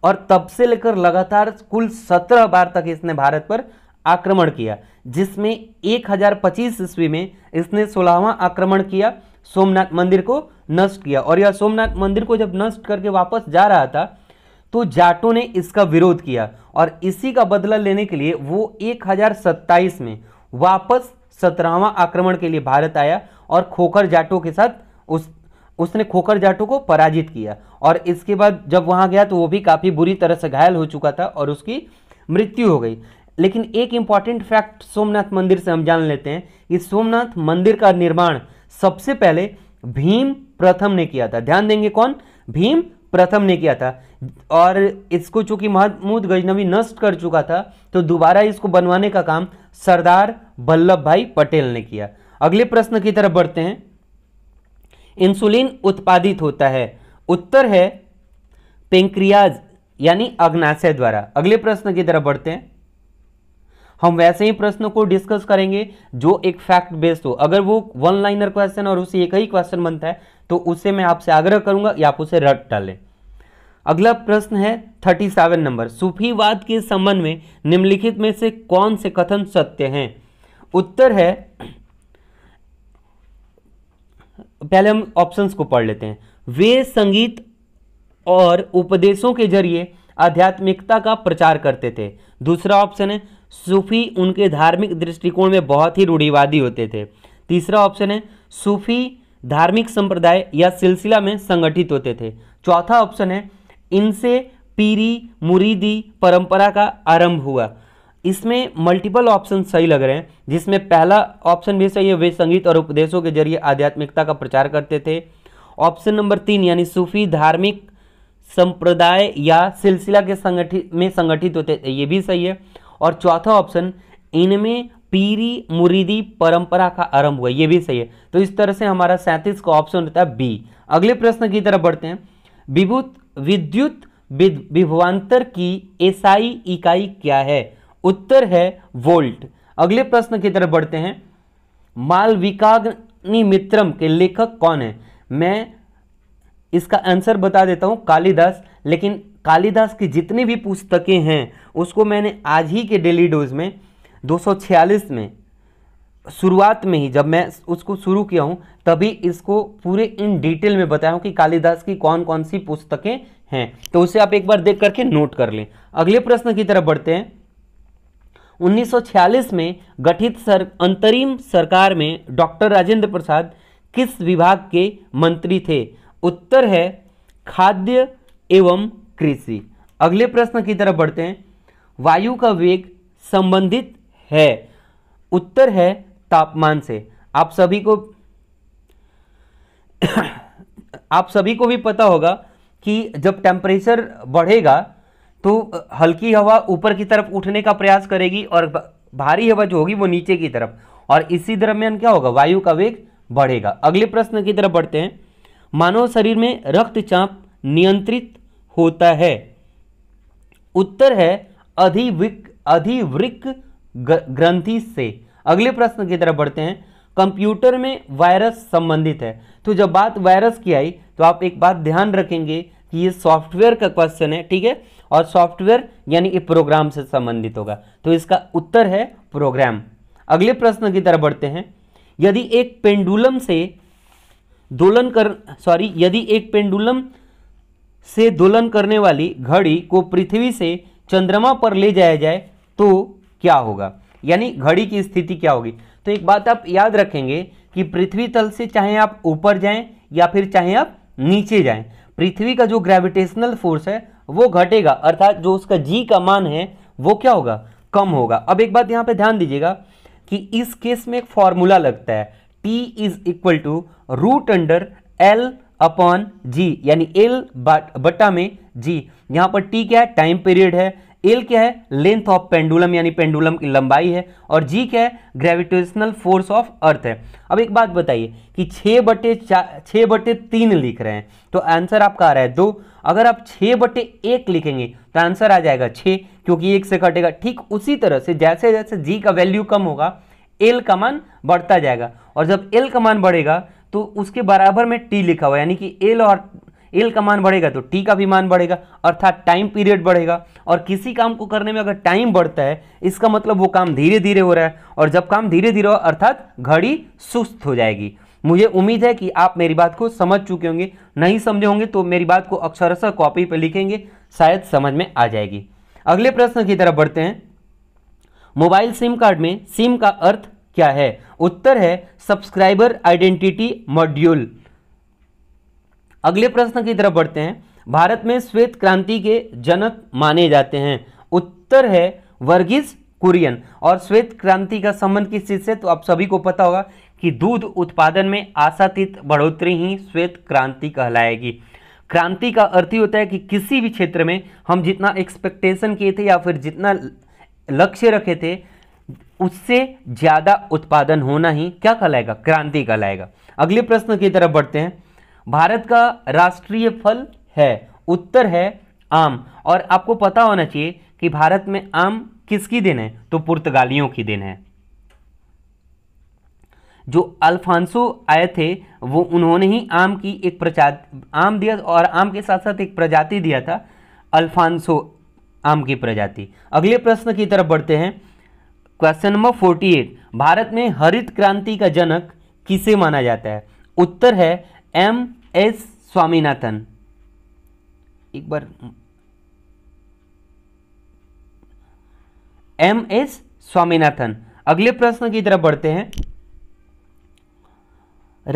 और तब से लेकर लगातार कुल सत्रह बार तक इसने भारत पर आक्रमण किया जिसमें एक हज़ार पच्चीस ईस्वी में इसने सोलहवां आक्रमण किया सोमनाथ मंदिर को नष्ट किया और यह सोमनाथ मंदिर को जब नष्ट करके वापस जा रहा था तो जाटों ने इसका विरोध किया और इसी का बदला लेने के लिए वो एक में वापस सत्रहवा आक्रमण के लिए भारत आया और खोखर जाटों के साथ उस उसने खोखर जाटों को पराजित किया और इसके बाद जब वहाँ गया तो वो भी काफ़ी बुरी तरह से घायल हो चुका था और उसकी मृत्यु हो गई लेकिन एक इम्पॉर्टेंट फैक्ट सोमनाथ मंदिर से हम जान लेते हैं कि सोमनाथ मंदिर का निर्माण सबसे पहले भीम प्रथम ने किया था ध्यान देंगे कौन भीम प्रथम ने किया था और इसको चूंकि महमूद गजनवी नष्ट कर चुका था तो दोबारा इसको बनवाने का काम सरदार वल्लभ भाई पटेल ने किया अगले प्रश्न की तरफ बढ़ते हैं इंसुलिन उत्पादित होता है उत्तर है पेंक्रियाज यानी अग्नाशय द्वारा अगले प्रश्न की तरफ बढ़ते हैं हम वैसे ही प्रश्नों को डिस्कस करेंगे जो एक फैक्ट बेस्ड हो अगर वो वन लाइनर क्वेश्चन और उसे एक ही क्वेश्चन बनता है तो उसे मैं आपसे आग्रह करूंगा या आप उसे रट डालें अगला प्रश्न है 37 नंबर सूफीवाद के संबंध में निम्नलिखित में से कौन से कथन सत्य हैं उत्तर है पहले हम ऑप्शंस को पढ़ लेते हैं वे संगीत और उपदेशों के जरिए आध्यात्मिकता का प्रचार करते थे दूसरा ऑप्शन है सूफी उनके धार्मिक दृष्टिकोण में बहुत ही रूढ़िवादी होते थे तीसरा ऑप्शन है सूफी धार्मिक संप्रदाय या सिलसिला में संगठित होते थे चौथा ऑप्शन है इनसे पीरी मुरीदी परंपरा का आरंभ हुआ इसमें मल्टीपल ऑप्शन सही लग रहे हैं जिसमें पहला ऑप्शन भी सही है वे संगीत और उपदेशों के जरिए आध्यात्मिकता का प्रचार करते थे ऑप्शन नंबर तीन यानी सूफी धार्मिक संप्रदाय या सिलसिला के संगठित में संगठित होते थे ये भी सही है और चौथा ऑप्शन इनमें पीरी मुरीदी परंपरा का आरंभ हुआ ये भी सही है तो इस तरह से हमारा सैंतीस का ऑप्शन होता है बी अगले प्रश्न की तरफ बढ़ते हैं विभूत विद्युत विभवांतर की एसआई इकाई क्या है उत्तर है वोल्ट अगले प्रश्न की तरफ बढ़ते हैं मालविकाग्नि मित्रम के लेखक कौन है मैं इसका आंसर बता देता हूं कालिदास लेकिन कालिदास की जितनी भी पुस्तकें हैं उसको मैंने आज ही के डेली डोज में 246 में शुरुआत में ही जब मैं उसको शुरू किया हूं तभी इसको पूरे इन डिटेल में बताया कि कालिदास की कौन कौन सी पुस्तकें हैं तो उसे आप एक बार देख करके नोट कर लें अगले प्रश्न की तरफ बढ़ते हैं 1946 में गठित सर अंतरिम सरकार में डॉक्टर राजेंद्र प्रसाद किस विभाग के मंत्री थे उत्तर है खाद्य एवं कृषि अगले प्रश्न की तरफ बढ़ते हैं वायु का वेग संबंधित है उत्तर है तापमान से आप सभी को आप सभी को भी पता होगा कि जब टेम्परेचर बढ़ेगा तो हल्की हवा ऊपर की तरफ उठने का प्रयास करेगी और भारी हवा जो होगी वो नीचे की तरफ और इसी दरमियान क्या होगा वायु का वेग बढ़ेगा अगले प्रश्न की तरफ बढ़ते हैं मानव शरीर में रक्तचाप नियंत्रित होता है उत्तर है अधिविक अधिवृक ग्रंथि से अगले प्रश्न की तरफ बढ़ते हैं कंप्यूटर में वायरस संबंधित है तो जब बात वायरस की आई तो आप एक बात ध्यान रखेंगे कि ये सॉफ्टवेयर का क्वेश्चन है ठीक है और सॉफ्टवेयर यानी ये प्रोग्राम से संबंधित होगा तो इसका उत्तर है प्रोग्राम अगले प्रश्न की तरफ बढ़ते हैं यदि एक पेंडुलम से दोलन कर सॉरी यदि एक पेंडुलम से दोलन करने वाली घड़ी को पृथ्वी से चंद्रमा पर ले जाया जाए तो क्या होगा यानी घड़ी की स्थिति क्या होगी तो एक बात आप याद रखेंगे कि पृथ्वी तल से चाहे आप ऊपर जाएं या फिर चाहे आप नीचे जाएं पृथ्वी का जो ग्रेविटेशनल फोर्स है वो घटेगा अर्थात जो उसका जी का मान है वो क्या होगा कम होगा अब एक बात यहाँ पे ध्यान दीजिएगा कि इस केस में एक फॉर्मूला लगता है T is equal to root under L upon G यानी एल बटा में जी यहाँ पर टी क्या है टाइम पीरियड है एल क्या है लेंथ ऑफ पेंडुलम यानी पेंडुलम की लंबाई है और जी क्या है ग्रेविटेशनल फोर्स ऑफ अर्थ है अब एक बात बताइए कि छः बटे चार छः बटे तीन लिख रहे हैं तो आंसर आपका आ रहा है दो अगर आप छः बटे एक लिखेंगे तो आंसर आ जाएगा छः क्योंकि एक से कटेगा ठीक उसी तरह से जैसे जैसे जी का वैल्यू कम होगा एल का मान बढ़ता जाएगा और जब एल का मान बढ़ेगा तो उसके बराबर में टी लिखा हुआ यानी कि एल और एल का मान बढ़ेगा तो टी का भी मान बढ़ेगा अर्थात टाइम पीरियड बढ़ेगा और किसी काम को करने में अगर टाइम बढ़ता है इसका मतलब वो काम धीरे धीरे हो रहा है और जब काम धीरे धीरे हो अर्थात घड़ी सुस्त हो जाएगी मुझे उम्मीद है कि आप मेरी बात को समझ चुके होंगे नहीं समझे होंगे तो मेरी बात को अक्षरशा कॉपी पर लिखेंगे शायद समझ में आ जाएगी अगले प्रश्न की तरफ बढ़ते हैं मोबाइल सिम कार्ड में सिम का अर्थ क्या है उत्तर है सब्सक्राइबर आइडेंटिटी मॉड्यूल अगले प्रश्न की तरफ बढ़ते हैं भारत में श्वेत क्रांति के जनक माने जाते हैं उत्तर है वर्गीज कुरियन और श्वेत क्रांति का संबंध किस चीज से तो आप सभी को पता होगा कि दूध उत्पादन में आशातीत बढ़ोतरी ही श्वेत क्रांति कहलाएगी क्रांति का अर्थ ही होता है कि किसी भी क्षेत्र में हम जितना एक्सपेक्टेशन किए थे या फिर जितना लक्ष्य रखे थे उससे ज़्यादा उत्पादन होना ही क्या कहलाएगा क्रांति कहलाएगा अगले प्रश्न की तरफ बढ़ते हैं भारत का राष्ट्रीय फल है उत्तर है आम और आपको पता होना चाहिए कि भारत में आम किसकी देन है तो पुर्तगालियों की देन है जो अल्फांसो आए थे वो उन्होंने ही आम की एक प्रजाति आम दिया और आम के साथ साथ एक प्रजाति दिया था अल्फांसो आम की प्रजाति अगले प्रश्न की तरफ बढ़ते हैं question number forty eight Bharat में हरित क्रांति का जनक किसे माना जाता है उत्तर है एम एस स्वामीनाथन एक बार एम एस स्वामीनाथन अगले प्रश्न की तरफ बढ़ते हैं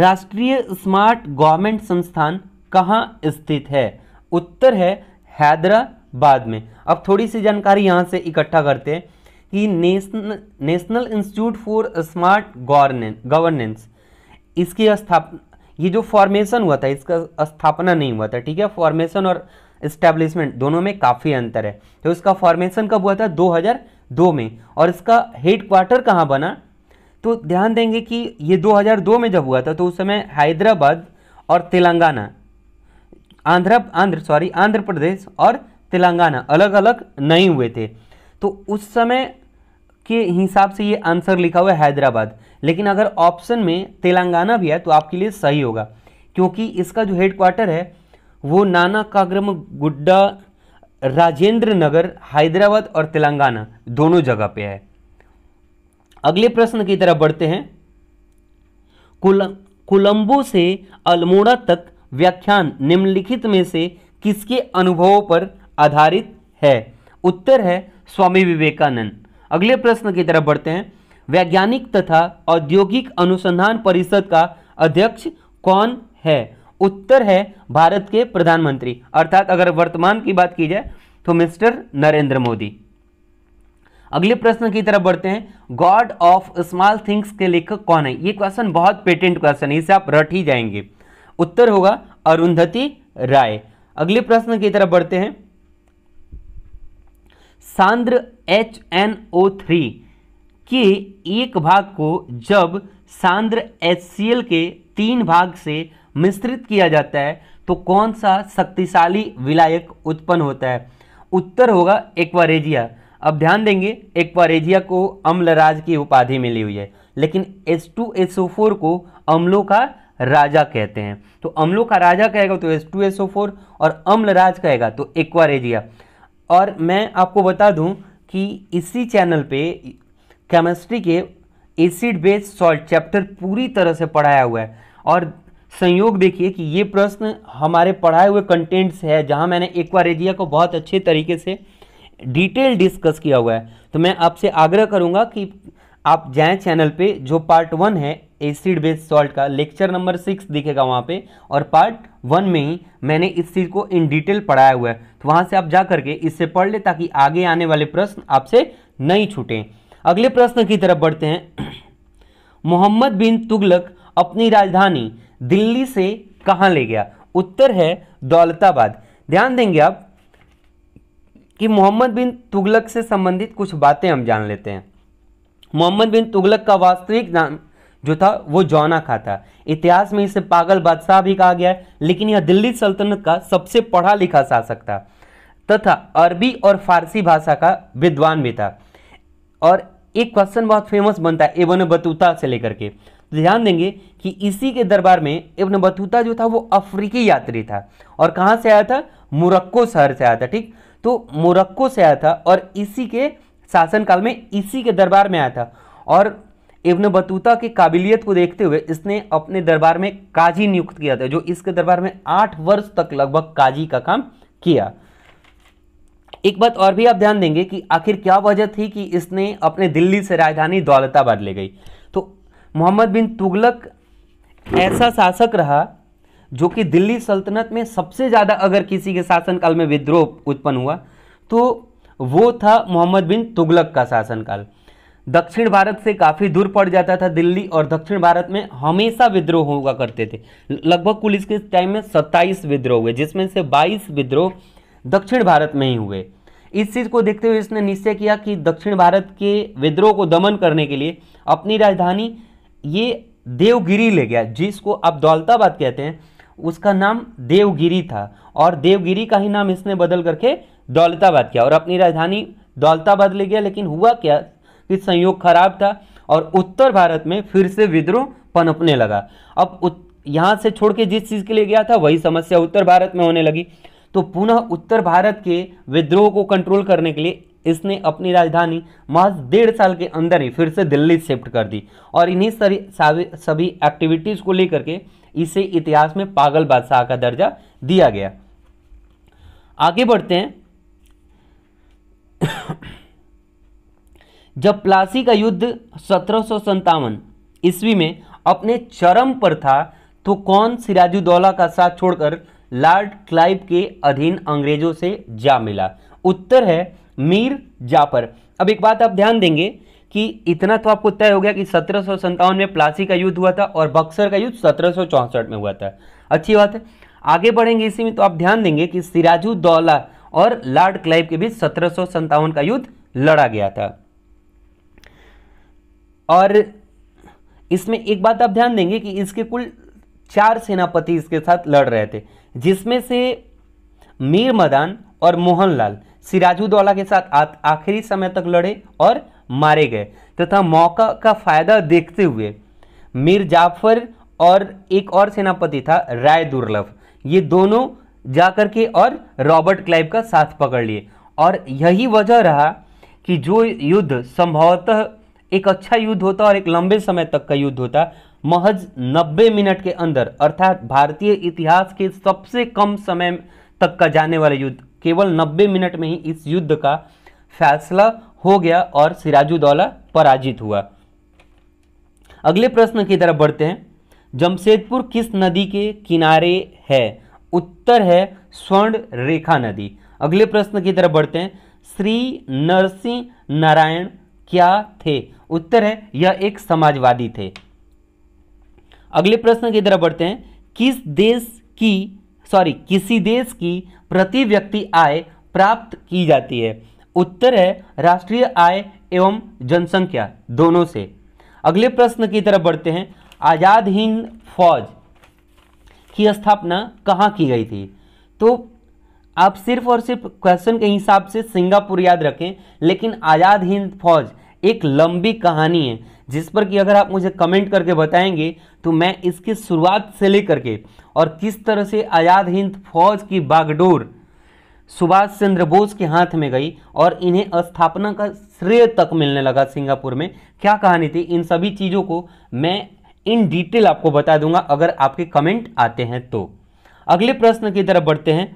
राष्ट्रीय स्मार्ट गवर्नमेंट संस्थान कहां स्थित है उत्तर है हैदराबाद में अब थोड़ी सी जानकारी यहां से इकट्ठा करते हैं कि national national institute for smart governance इसकी स्थापना ये जो फॉर्मेशन हुआ था इसका स्थापना नहीं हुआ था ठीक है फॉर्मेशन और इस्टेब्लिशमेंट दोनों में काफ़ी अंतर है तो इसका फॉर्मेशन कब हुआ था 2002 में और इसका हेड क्वार्टर कहाँ बना तो ध्यान देंगे कि ये 2002 में जब हुआ था तो उस समय हैदराबाद और तेलंगाना आंध्र आंध्र सॉरी आंध्र प्रदेश और तेलंगाना अलग अलग नहीं हुए थे तो उस समय के हिसाब से ये आंसर लिखा हुआ है हैदराबाद लेकिन अगर ऑप्शन में तेलंगाना भी है तो आपके लिए सही होगा क्योंकि इसका जो हेड क्वार्टर है वो नाना काग्रम गुड्डा राजेंद्र नगर हैदराबाद और तेलंगाना दोनों जगह पे है अगले प्रश्न की तरफ बढ़ते हैं कोलंबो कुल, से अल्मोड़ा तक व्याख्यान निम्नलिखित में से किसके अनुभवों पर आधारित है उत्तर है स्वामी विवेकानंद अगले प्रश्न की तरफ बढ़ते हैं वैज्ञानिक तथा औद्योगिक अनुसंधान परिषद का अध्यक्ष कौन है उत्तर है भारत के प्रधानमंत्री अर्थात अगर वर्तमान की बात की जाए तो मिस्टर नरेंद्र मोदी अगले प्रश्न की तरफ बढ़ते हैं गॉड ऑफ स्मॉल थिंग्स के लेखक कौन है ये क्वेश्चन बहुत पेटेंट क्वेश्चन है इसे आप रट ही जाएंगे उत्तर होगा अरुंधति राय अगले प्रश्न की तरफ बढ़ते हैं सांद्र एच एन ओ थ्री के एक भाग को जब सांद्र HCl के तीन भाग से मिश्रित किया जाता है तो कौन सा शक्तिशाली विलायक उत्पन्न होता है उत्तर होगा एक्वारेजिया अब ध्यान देंगे एक्वारेजिया को अम्लराज की उपाधि मिली हुई है लेकिन H2SO4 को अम्लों का राजा कहते हैं तो अम्लों का राजा कहेगा तो H2SO4 और अम्लराज कहेगा तो एक्वारेजिया और मैं आपको बता दूं कि इसी चैनल पे केमिस्ट्री के एसिड बेस सॉल्ट चैप्टर पूरी तरह से पढ़ाया हुआ है और संयोग देखिए कि ये प्रश्न हमारे पढ़ाए हुए कंटेंट्स है जहाँ मैंने एक्वारेजिया को बहुत अच्छे तरीके से डिटेल डिस्कस किया हुआ है तो मैं आपसे आग्रह करूँगा कि आप जाएँ चैनल पे जो पार्ट वन है एसिड बेस सॉल्ट का लेक्चर नंबर सिक्स दिखेगा वहाँ पे और पार्ट वन में ही मैंने इस चीज़ को इन डिटेल पढ़ाया हुआ है तो वहाँ से आप जा करके इससे पढ़ लें ताकि आगे आने वाले प्रश्न आपसे नहीं छूटें अगले प्रश्न की तरफ बढ़ते हैं मोहम्मद बिन तुगलक अपनी राजधानी दिल्ली से कहाँ ले गया उत्तर है दौलताबाद ध्यान देंगे आप कि मोहम्मद बिन तुगलक से संबंधित कुछ बातें हम जान लेते हैं मोहम्मद बिन तुगलक का वास्तविक नाम जो था वो जौना खा था इतिहास में इसे पागल बादशाह भी कहा गया है लेकिन यह दिल्ली सल्तनत का सबसे पढ़ा लिखा शासक था तथा अरबी और फारसी भाषा का विद्वान भी था और एक क्वेश्चन बहुत फेमस बनता है इबन बतूता से लेकर के तो ध्यान देंगे कि इसी के दरबार में इब्न बतूता जो था वो अफ्रीकी यात्री था और कहाँ से आया था मोरक्को शहर से आया था ठीक तो मोरक्को से आया था और इसी के शासनकाल में इसी के दरबार में आया था और इब्न बतूता की काबिलियत को देखते हुए इसने अपने दरबार में काजी नियुक्त किया था जो इसके दरबार में आठ वर्ष तक लगभग काजी का काम किया एक बात और भी आप ध्यान देंगे कि आखिर क्या वजह थी कि इसने अपने दिल्ली से राजधानी दौलताबाद ले गई तो मोहम्मद बिन तुगलक ऐसा शासक रहा जो कि दिल्ली सल्तनत में सबसे ज़्यादा अगर किसी के शासनकाल में विद्रोह उत्पन्न हुआ तो वो था मोहम्मद बिन तुगलक का शासनकाल दक्षिण भारत से काफ़ी दूर पड़ जाता था दिल्ली और दक्षिण भारत में हमेशा विद्रोह हुआ करते थे लगभग कुल इसके टाइम में 27 विद्रोह हुए जिसमें से 22 विद्रोह दक्षिण भारत में ही हुए इस चीज़ को देखते हुए इसने निश्चय किया कि दक्षिण भारत के विद्रोह को दमन करने के लिए अपनी राजधानी ये देवगिरी ले गया जिसको अब दौलताबाद कहते हैं उसका नाम देवगिरी था और देवगिरी का ही नाम इसने बदल करके दौलताबाद किया और अपनी राजधानी दौलताबाद ले गया लेकिन हुआ क्या कि संयोग खराब था और उत्तर भारत में फिर से विद्रोह पनपने लगा अब यहाँ से छोड़ के जिस चीज़ के लिए गया था वही समस्या उत्तर भारत में होने लगी तो पुनः उत्तर भारत के विद्रोह को कंट्रोल करने के लिए इसने अपनी राजधानी महज डेढ़ साल के अंदर ही फिर से दिल्ली शिफ्ट कर दी और इन्हीं सारी सभी एक्टिविटीज़ को लेकर के इसे इतिहास में पागल बादशाह का दर्जा दिया गया आगे बढ़ते हैं जब प्लासी का युद्ध सत्रह ईस्वी में अपने चरम पर था तो कौन सिराजुद्दौला का साथ छोड़कर लॉर्ड क्लाइव के अधीन अंग्रेजों से जा मिला उत्तर है मीर जापर अब एक बात आप ध्यान देंगे कि इतना तो आपको तय हो गया कि सत्रह में प्लासी का युद्ध हुआ था और बक्सर का युद्ध सत्रह में हुआ था अच्छी बात है आगे बढ़ेंगे इसी में तो आप ध्यान देंगे कि सिराजुद्दौला और लॉर्ड क्लाइव के बीच सत्रह का युद्ध लड़ा गया था और इसमें एक बात आप ध्यान देंगे कि इसके कुल चार सेनापति इसके साथ लड़ रहे थे जिसमें से मीर मदान और मोहनलाल सिराजुद्दौला के साथ आखिरी समय तक लड़े और मारे गए तथा तो मौका का फायदा देखते हुए मीर जाफर और एक और सेनापति था राय दुर्लभ ये दोनों जाकर के और रॉबर्ट क्लाइव का साथ पकड़ लिए और यही वजह रहा कि जो युद्ध संभवतः एक अच्छा युद्ध होता और एक लंबे समय तक का युद्ध होता महज 90 मिनट के अंदर अर्थात भारतीय इतिहास के सबसे कम समय तक का जाने वाला युद्ध केवल 90 मिनट में ही इस युद्ध का फैसला हो गया और सिराजुद्दौला पराजित हुआ अगले प्रश्न की तरफ बढ़ते हैं जमशेदपुर किस नदी के किनारे है उत्तर है स्वर्ण रेखा नदी अगले प्रश्न की तरफ बढ़ते हैं श्री नरसिंह नारायण क्या थे उत्तर है यह एक समाजवादी थे अगले प्रश्न की तरफ बढ़ते हैं किस देश की सॉरी किसी देश की प्रति व्यक्ति आय प्राप्त की जाती है उत्तर है राष्ट्रीय आय एवं जनसंख्या दोनों से अगले प्रश्न की तरफ बढ़ते हैं आज़ाद हिंद फौज की स्थापना कहाँ की गई थी तो आप सिर्फ और सिर्फ क्वेश्चन के हिसाब से सिंगापुर याद रखें लेकिन आज़ाद हिंद फौज एक लंबी कहानी है जिस पर कि अगर आप मुझे कमेंट करके बताएंगे तो मैं इसकी शुरुआत से लेकर के और किस तरह से आज़ाद हिंद फौज की बागडोर सुभाष चंद्र बोस के हाथ में गई और इन्हें स्थापना का श्रेय तक मिलने लगा सिंगापुर में क्या कहानी थी इन सभी चीज़ों को मैं इन डिटेल आपको बता दूंगा अगर आपके कमेंट आते हैं तो अगले प्रश्न की तरफ बढ़ते हैं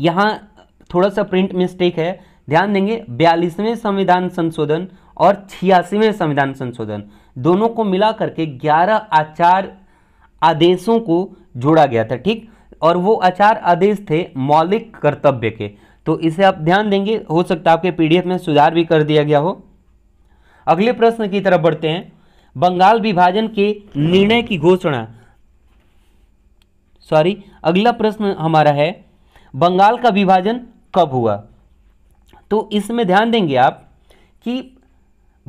यहाँ थोड़ा सा प्रिंट मिस्टेक है ध्यान देंगे बयालीसवें संविधान संशोधन और छियासीवें संविधान संशोधन दोनों को मिला करके ग्यारह आचार आदेशों को जोड़ा गया था ठीक और वो आचार आदेश थे मौलिक कर्तव्य के तो इसे आप ध्यान देंगे हो सकता है आपके पीडीएफ में सुधार भी कर दिया गया हो अगले प्रश्न की तरफ बढ़ते हैं बंगाल विभाजन के निर्णय की घोषणा सॉरी अगला प्रश्न हमारा है बंगाल का विभाजन कब हुआ तो इसमें ध्यान देंगे आप कि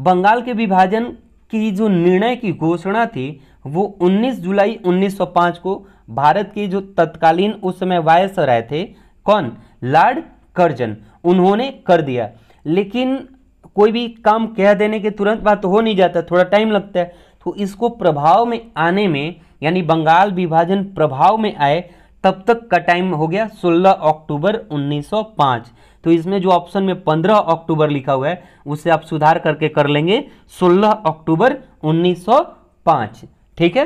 बंगाल के विभाजन की जो निर्णय की घोषणा थी वो 19 जुलाई 1905 को भारत के जो तत्कालीन उस समय रहे थे कौन लॉर्ड कर्जन उन्होंने कर दिया लेकिन कोई भी काम कह देने के तुरंत बाद तो हो नहीं जाता थोड़ा टाइम लगता है तो इसको प्रभाव में आने में यानी बंगाल विभाजन प्रभाव में आए तब तक का टाइम हो गया 16 अक्टूबर 1905 तो इसमें जो ऑप्शन में 15 अक्टूबर लिखा हुआ है उसे आप सुधार करके कर लेंगे 16 अक्टूबर 1905 ठीक है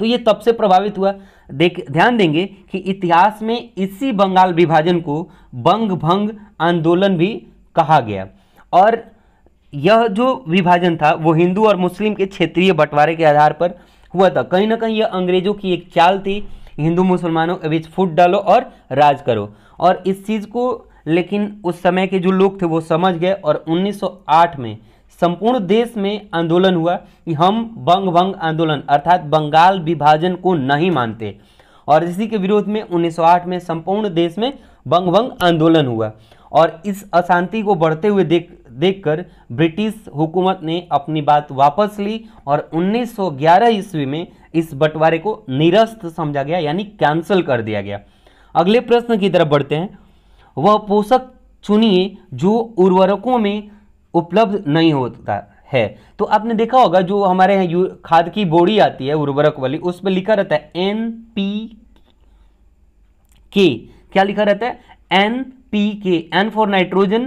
तो ये तब से प्रभावित हुआ देख ध्यान देंगे कि इतिहास में इसी बंगाल विभाजन को बंग भंग आंदोलन भी कहा गया और यह जो विभाजन था वो हिंदू और मुस्लिम के क्षेत्रीय बंटवारे के आधार पर हुआ था कहीं ना कहीं यह अंग्रेजों की एक चाल थी हिंदू मुसलमानों के बीच फूट डालो और राज करो और इस चीज़ को लेकिन उस समय के जो लोग थे वो समझ गए और 1908 में संपूर्ण देश में आंदोलन हुआ कि हम बंग भंग आंदोलन अर्थात बंगाल विभाजन को नहीं मानते और इसी के विरोध में 1908 में संपूर्ण देश में बंग भंग आंदोलन हुआ और इस अशांति को बढ़ते हुए देख देखकर ब्रिटिश हुकूमत ने अपनी बात वापस ली और 1911 ईस्वी में इस बंटवारे को निरस्त समझा गया यानी कैंसिल कर दिया गया अगले प्रश्न की तरफ बढ़ते हैं वह पोषक चुनिए जो उर्वरकों में उपलब्ध नहीं होता है तो आपने देखा होगा जो हमारे यहाँ खाद की बोड़ी आती है उर्वरक वाली उस पर लिखा रहता है एन पी के क्या लिखा रहता है N P K N for nitrogen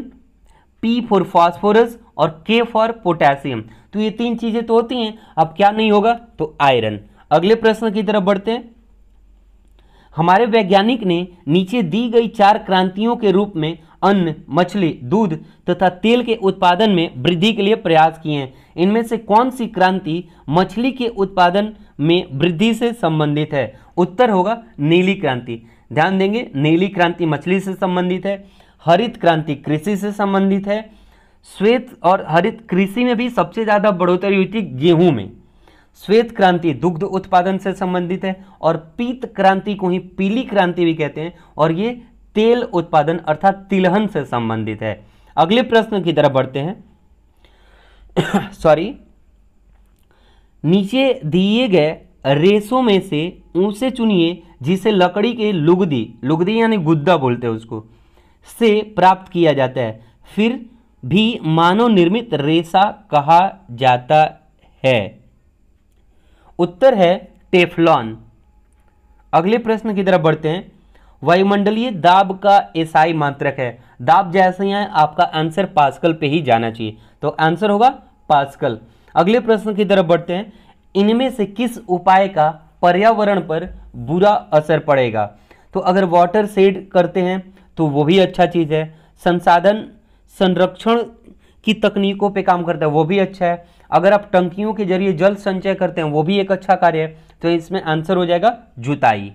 P for phosphorus और के फॉर पोटेशियम तो ये तीन चीजें तो होती हैं अब क्या नहीं होगा तो आयरन अगले प्रश्न की तरफ बढ़ते हैं हमारे वैज्ञानिक ने नीचे दी गई चार क्रांतियों के रूप में अन्न मछली दूध तथा तेल के उत्पादन में वृद्धि के लिए प्रयास किए हैं इनमें से कौन सी क्रांति मछली के उत्पादन में वृद्धि से संबंधित है उत्तर होगा नीली क्रांति ध्यान देंगे नीली क्रांति मछली से संबंधित है हरित क्रांति कृषि से संबंधित है श्वेत और हरित कृषि में भी सबसे ज़्यादा बढ़ोतरी हुई थी गेहूँ में श्वेत क्रांति दुग्ध उत्पादन से संबंधित है और पीत क्रांति को ही पीली क्रांति भी कहते हैं और ये तेल उत्पादन अर्थात तिलहन से संबंधित है अगले प्रश्न की तरफ बढ़ते हैं सॉरी नीचे दिए गए रेशों में से ऊँचे चुनिए जिसे लकड़ी के लुगदी लुगदी यानी गुद्दा बोलते हैं उसको से प्राप्त किया जाता है फिर भी मानव निर्मित रेसा कहा जाता है उत्तर है टेफलॉन अगले प्रश्न की तरफ बढ़ते हैं वायुमंडलीय दाब का एसआई मात्रक है दाब जैसे ही है आपका आंसर पास्कल पे ही जाना चाहिए तो आंसर होगा पास्कल अगले प्रश्न की तरफ बढ़ते हैं इनमें से किस उपाय का पर्यावरण पर बुरा असर पड़ेगा तो अगर वाटर सेड करते हैं तो वो भी अच्छा चीज़ है संसाधन संरक्षण की तकनीकों पे काम करता है वो भी अच्छा है अगर आप टंकियों के जरिए जल संचय करते हैं वो भी एक अच्छा कार्य है तो इसमें आंसर हो जाएगा जुताई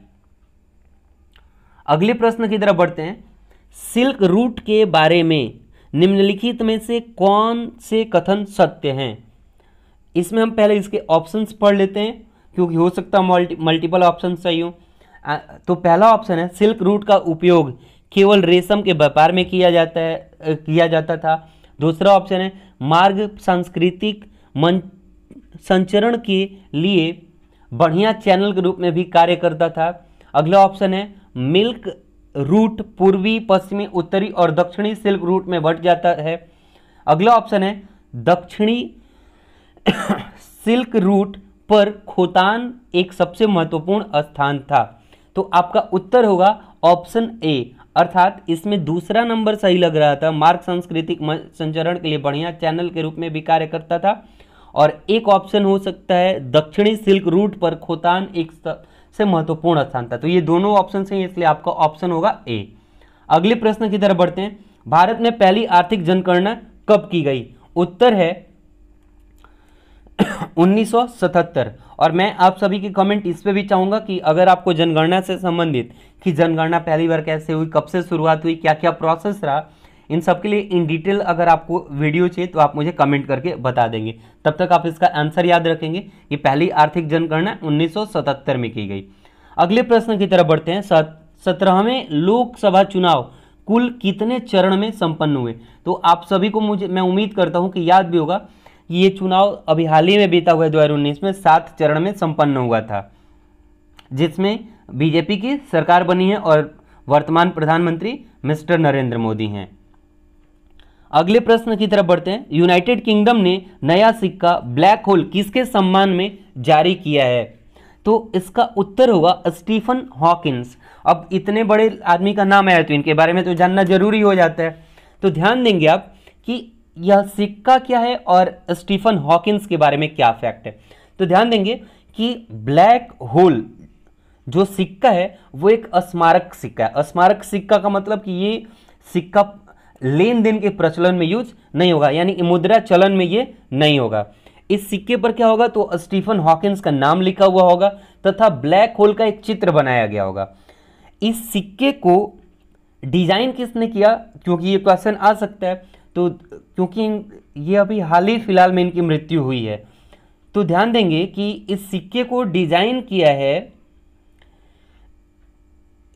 अगले प्रश्न की तरफ बढ़ते हैं सिल्क रूट के बारे में निम्नलिखित में से कौन से कथन सत्य हैं इसमें हम पहले इसके ऑप्शंस पढ़ लेते हैं क्योंकि हो सकता है मल्टी मल्टीपल ऑप्शन सही हो तो पहला ऑप्शन है सिल्क रूट का उपयोग केवल रेशम के व्यापार में किया जाता है किया जाता था दूसरा ऑप्शन है मार्ग सांस्कृतिक मन संचरण के लिए बढ़िया चैनल के रूप में भी कार्य करता था अगला ऑप्शन है मिल्क रूट पूर्वी पश्चिमी उत्तरी और दक्षिणी सिल्क रूट में बट जाता है अगला ऑप्शन है दक्षिणी सिल्क रूट पर खोतान एक सबसे महत्वपूर्ण स्थान था तो आपका उत्तर होगा ऑप्शन ए अर्थात इसमें दूसरा नंबर सही लग रहा था मार्ग सांस्कृतिक संचरण के लिए बढ़िया चैनल के रूप में भी कार्य करता था और एक ऑप्शन हो सकता है दक्षिणी सिल्क रूट पर खोतान एक से महत्वपूर्ण स्थान था तो ये दोनों ऑप्शन हैं इसलिए आपका ऑप्शन होगा ए अगले प्रश्न की तरफ बढ़ते हैं भारत में पहली आर्थिक जनगणना कब की गई उत्तर है 1977 और मैं आप सभी के कमेंट इस पे भी चाहूंगा कि अगर आपको जनगणना से संबंधित कि जनगणना पहली बार कैसे हुई कब से शुरुआत हुई क्या क्या प्रोसेस रहा इन सब के लिए इन डिटेल अगर आपको वीडियो चाहिए तो आप मुझे कमेंट करके बता देंगे तब तक आप इसका आंसर याद रखेंगे कि पहली आर्थिक जनगणना 1977 में की गई अगले प्रश्न की तरफ बढ़ते हैं सत्रहवें लोकसभा चुनाव कुल कितने चरण में संपन्न हुए तो आप सभी को मुझे मैं उम्मीद करता हूँ कि याद भी होगा कि ये चुनाव अभी हाल ही में बीता हुआ दो में सात चरण में संपन्न हुआ था जिसमें बीजेपी की सरकार बनी है और वर्तमान प्रधानमंत्री मिस्टर नरेंद्र मोदी हैं अगले प्रश्न की तरफ बढ़ते हैं यूनाइटेड किंगडम ने नया सिक्का ब्लैक होल किसके सम्मान में जारी किया है तो इसका उत्तर होगा स्टीफन हॉकिंस अब इतने बड़े आदमी का नाम आया तो इनके बारे में तो जानना जरूरी हो जाता है तो ध्यान देंगे आप कि यह सिक्का क्या है और स्टीफन हॉकिंस के बारे में क्या फैक्ट है तो ध्यान देंगे कि ब्लैक होल जो सिक्का है वो एक स्मारक सिक्का है स्मारक सिक्का का मतलब कि ये सिक्का लेन देन के प्रचलन में यूज नहीं होगा यानी मुद्रा चलन में ये नहीं होगा इस सिक्के पर क्या होगा तो स्टीफन हॉकिंस का नाम लिखा हुआ होगा तथा ब्लैक होल का एक चित्र बनाया गया होगा इस सिक्के को डिजाइन किसने किया क्योंकि ये क्वेश्चन आ सकता है तो क्योंकि ये अभी हाल ही फिलहाल में इनकी मृत्यु हुई है तो ध्यान देंगे कि इस सिक्के को डिजाइन किया है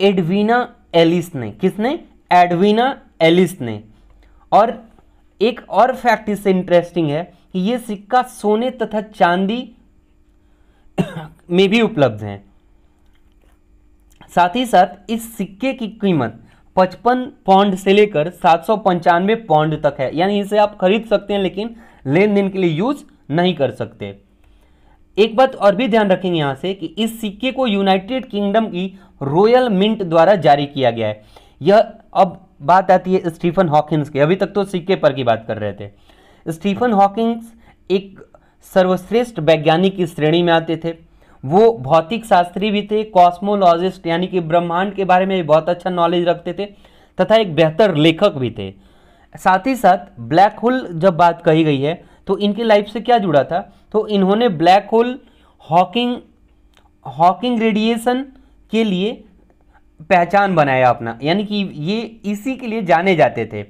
एडवीना एलिस ने किसने एडवीना एलिस ने और एक और फैक्ट इससे इंटरेस्टिंग है कि ये सिक्का सोने तथा चांदी में भी उपलब्ध हैं साथ ही साथ इस सिक्के की कीमत 55 पौंड से लेकर सात सौ पंचानवे पौंड तक है यानी इसे आप खरीद सकते हैं लेकिन लेन देन के लिए यूज नहीं कर सकते एक बात और भी ध्यान रखेंगे यहां से कि इस सिक्के को यूनाइटेड किंगडम की रॉयल मिंट द्वारा जारी किया गया है यह अब बात आती है स्टीफन हॉकिंस की अभी तक तो सिक्के पर की बात कर रहे थे स्टीफन हॉकिंस एक सर्वश्रेष्ठ वैज्ञानिक की श्रेणी में आते थे वो भौतिक शास्त्री भी थे कॉस्मोलॉजिस्ट यानी कि ब्रह्मांड के बारे में बहुत अच्छा नॉलेज रखते थे तथा एक बेहतर लेखक भी थे साथ ही साथ ब्लैक होल जब बात कही गई है तो इनकी लाइफ से क्या जुड़ा था तो इन्होंने black hole Hawking Hawking radiation के लिए पहचान बनाया अपना यानी कि ये इसी के लिए जाने जाते थे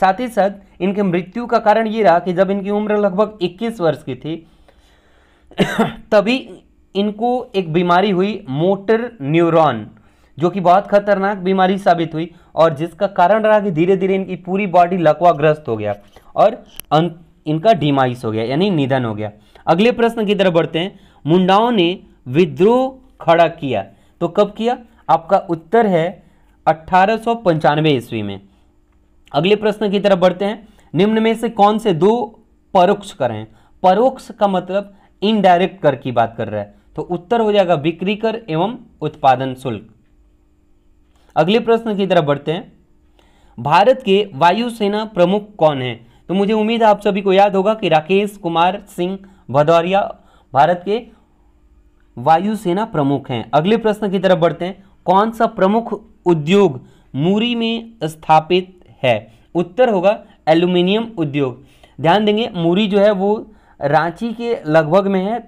साथ ही साथ इनके मृत्यु का कारण ये रहा कि जब इनकी उम्र लगभग 21 वर्ष की थी तभी इनको एक बीमारी हुई मोटर न्यूरॉन जो कि बहुत खतरनाक बीमारी साबित हुई और जिसका कारण रहा कि धीरे धीरे इनकी पूरी बॉडी लकवाग्रस्त हो गया और अं-, इनका डिमाइस हो गया यानी निधन हो गया अगले प्रश्न की तरफ बढ़ते हैं मुंडाओं ने विद्रोह खड़ा किया तो कब किया आपका उत्तर है अट्ठारह ईस्वी में अगले प्रश्न की तरफ बढ़ते हैं निम्न में से कौन से दो परोक्ष कर हैं परोक्ष का मतलब इनडायरेक्ट कर की बात कर रहा है तो उत्तर हो जाएगा बिक्री कर एवं उत्पादन शुल्क अगले प्रश्न की तरफ बढ़ते हैं भारत के वायुसेना प्रमुख कौन है तो मुझे उम्मीद है आप सभी को याद होगा कि राकेश कुमार सिंह भदौरिया भारत के वायुसेना प्रमुख हैं अगले प्रश्न की तरफ बढ़ते हैं कौन सा प्रमुख उद्योग मूरी में स्थापित है उत्तर होगा एल्यूमिनियम उद्योग ध्यान देंगे मूरी जो है वो रांची के लगभग में है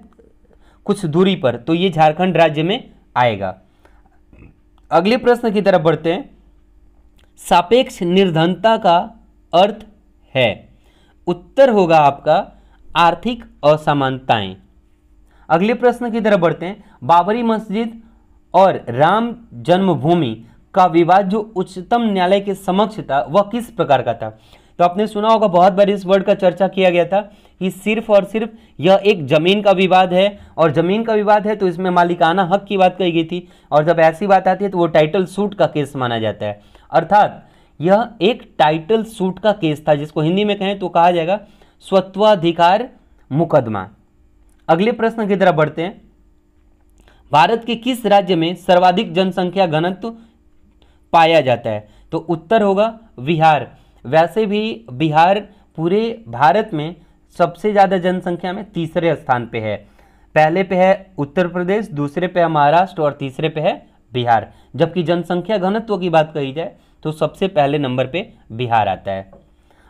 कुछ दूरी पर तो ये झारखंड राज्य में आएगा अगले प्रश्न की तरफ बढ़ते हैं सापेक्ष निर्धनता का अर्थ है उत्तर होगा आपका आर्थिक असमानताएं अगले प्रश्न की तरफ बढ़ते हैं बाबरी मस्जिद और राम जन्मभूमि का विवाद जो उच्चतम न्यायालय के समक्ष था वह किस प्रकार का था तो आपने सुना होगा बहुत बार इस वर्ड का चर्चा किया गया था कि सिर्फ और सिर्फ यह एक जमीन का विवाद है और जमीन का विवाद है तो इसमें मालिकाना हक की बात कही गई थी और जब ऐसी बात आती है तो वो टाइटल सूट का केस माना जाता है अर्थात यह एक टाइटल सूट का केस था जिसको हिंदी में कहें तो कहा जाएगा स्वत्वाधिकार मुकदमा अगले प्रश्न की तरफ बढ़ते हैं भारत के किस राज्य में सर्वाधिक जनसंख्या घनत्व पाया जाता है तो उत्तर होगा बिहार वैसे भी बिहार पूरे भारत में सबसे ज़्यादा जनसंख्या में तीसरे स्थान पे है पहले पे है उत्तर प्रदेश दूसरे पे है महाराष्ट्र और तीसरे पे है बिहार जबकि जनसंख्या घनत्व की बात कही जाए तो सबसे पहले नंबर पे बिहार आता है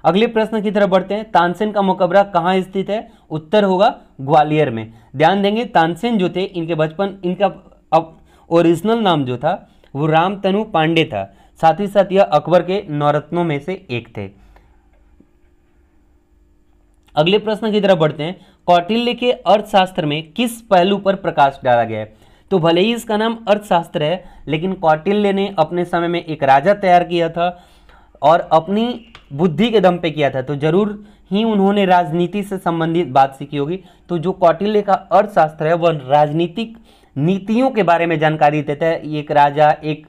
अगले प्रश्न की तरफ बढ़ते हैं तानसेन का मुकबरा कहाँ स्थित है उत्तर होगा ग्वालियर में ध्यान देंगे तानसेन जो थे इनके बचपन इनका ओरिजिनल नाम जो था वो राम तनु पांडे था साथ ही साथ यह अकबर के नवरत्नों में से एक थे अगले प्रश्न की तरफ बढ़ते हैं कौटिल्य के अर्थशास्त्र में किस पहलू पर प्रकाश डाला गया है तो भले ही इसका नाम अर्थशास्त्र है लेकिन कौटिल्य ने अपने समय में एक राजा तैयार किया था और अपनी बुद्धि के दम पे किया था तो जरूर ही उन्होंने राजनीति से संबंधित बात सीखी होगी तो जो कौटिल्य का अर्थशास्त्र है वह राजनीतिक नीतियों के बारे में जानकारी देता है एक राजा एक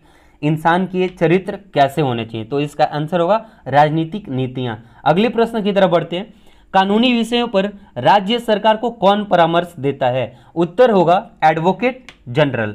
इंसान के चरित्र कैसे होने चाहिए तो इसका आंसर होगा राजनीतिक नीतियाँ अगले प्रश्न की तरफ बढ़ते हैं कानूनी विषयों पर राज्य सरकार को कौन परामर्श देता है उत्तर होगा एडवोकेट जनरल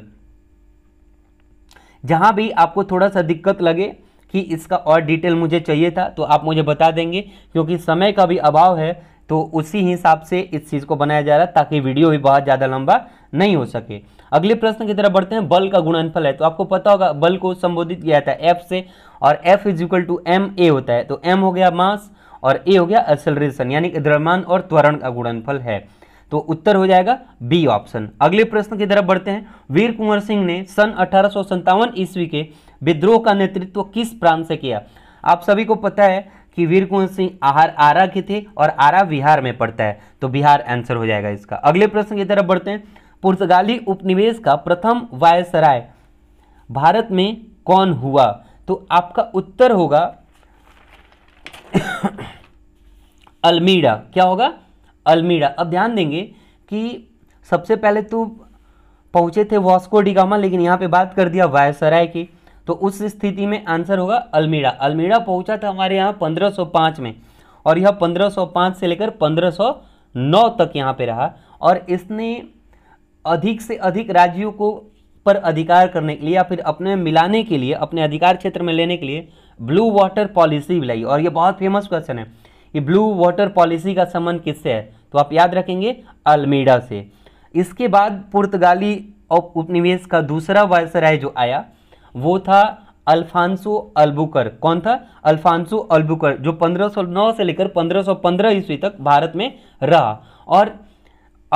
जहां भी आपको थोड़ा सा दिक्कत लगे कि इसका और डिटेल मुझे चाहिए था तो आप मुझे बता देंगे क्योंकि समय का भी अभाव है तो उसी हिसाब से इस चीज़ को बनाया जा रहा है ताकि वीडियो भी बहुत ज़्यादा लंबा नहीं हो सके अगले प्रश्न की तरफ बढ़ते हैं बल का गुणनफल है तो आपको पता होगा बल को संबोधित किया जाता है एफ से और F is equal to M A होता है तो एम हो गया मास और ए हो गया एक्सेलरेशन यानी कि द्रव्यमान और त्वरण का गुणनफल है तो उत्तर हो जाएगा बी ऑप्शन अगले प्रश्न की तरफ बढ़ते हैं वीर कुंवर सिंह ने सन अठारह ईस्वी के विद्रोह का नेतृत्व किस प्रांत से किया आप सभी को पता है कि वीर कुंवर सिंह आहार आरा के थे और आरा बिहार में पड़ता है तो बिहार आंसर हो जाएगा इसका अगले प्रश्न की तरफ बढ़ते हैं पुर्तगाली उपनिवेश का प्रथम वायसराय भारत में कौन हुआ तो आपका उत्तर होगा अल्मीड़ा क्या होगा अल्मीड़ा अब ध्यान देंगे कि सबसे पहले तो पहुंचे थे वास्को डिगामा लेकिन यहां पे बात कर दिया वायसराय की तो उस स्थिति में आंसर होगा अल्मीड़ा अल्मीड़ा पहुंचा था हमारे यहाँ 1505 में और यह 1505 से लेकर 1509 तक यहाँ पे रहा और इसने अधिक से अधिक राज्यों को पर अधिकार करने के लिए या फिर अपने मिलाने के लिए अपने अधिकार क्षेत्र में लेने के लिए ब्लू वाटर पॉलिसी भी लाई और ये बहुत फेमस क्वेश्चन है ये ब्लू वाटर पॉलिसी का संबंध किससे है तो आप याद रखेंगे अल्मीडा से इसके बाद पुर्तगाली उपनिवेश का दूसरा वायसराय जो आया वो था अल्फांसो अल्बुकर कौन था अल्फांसो अल्बुकर जो 1509 से लेकर 1515 ईस्वी तक भारत में रहा और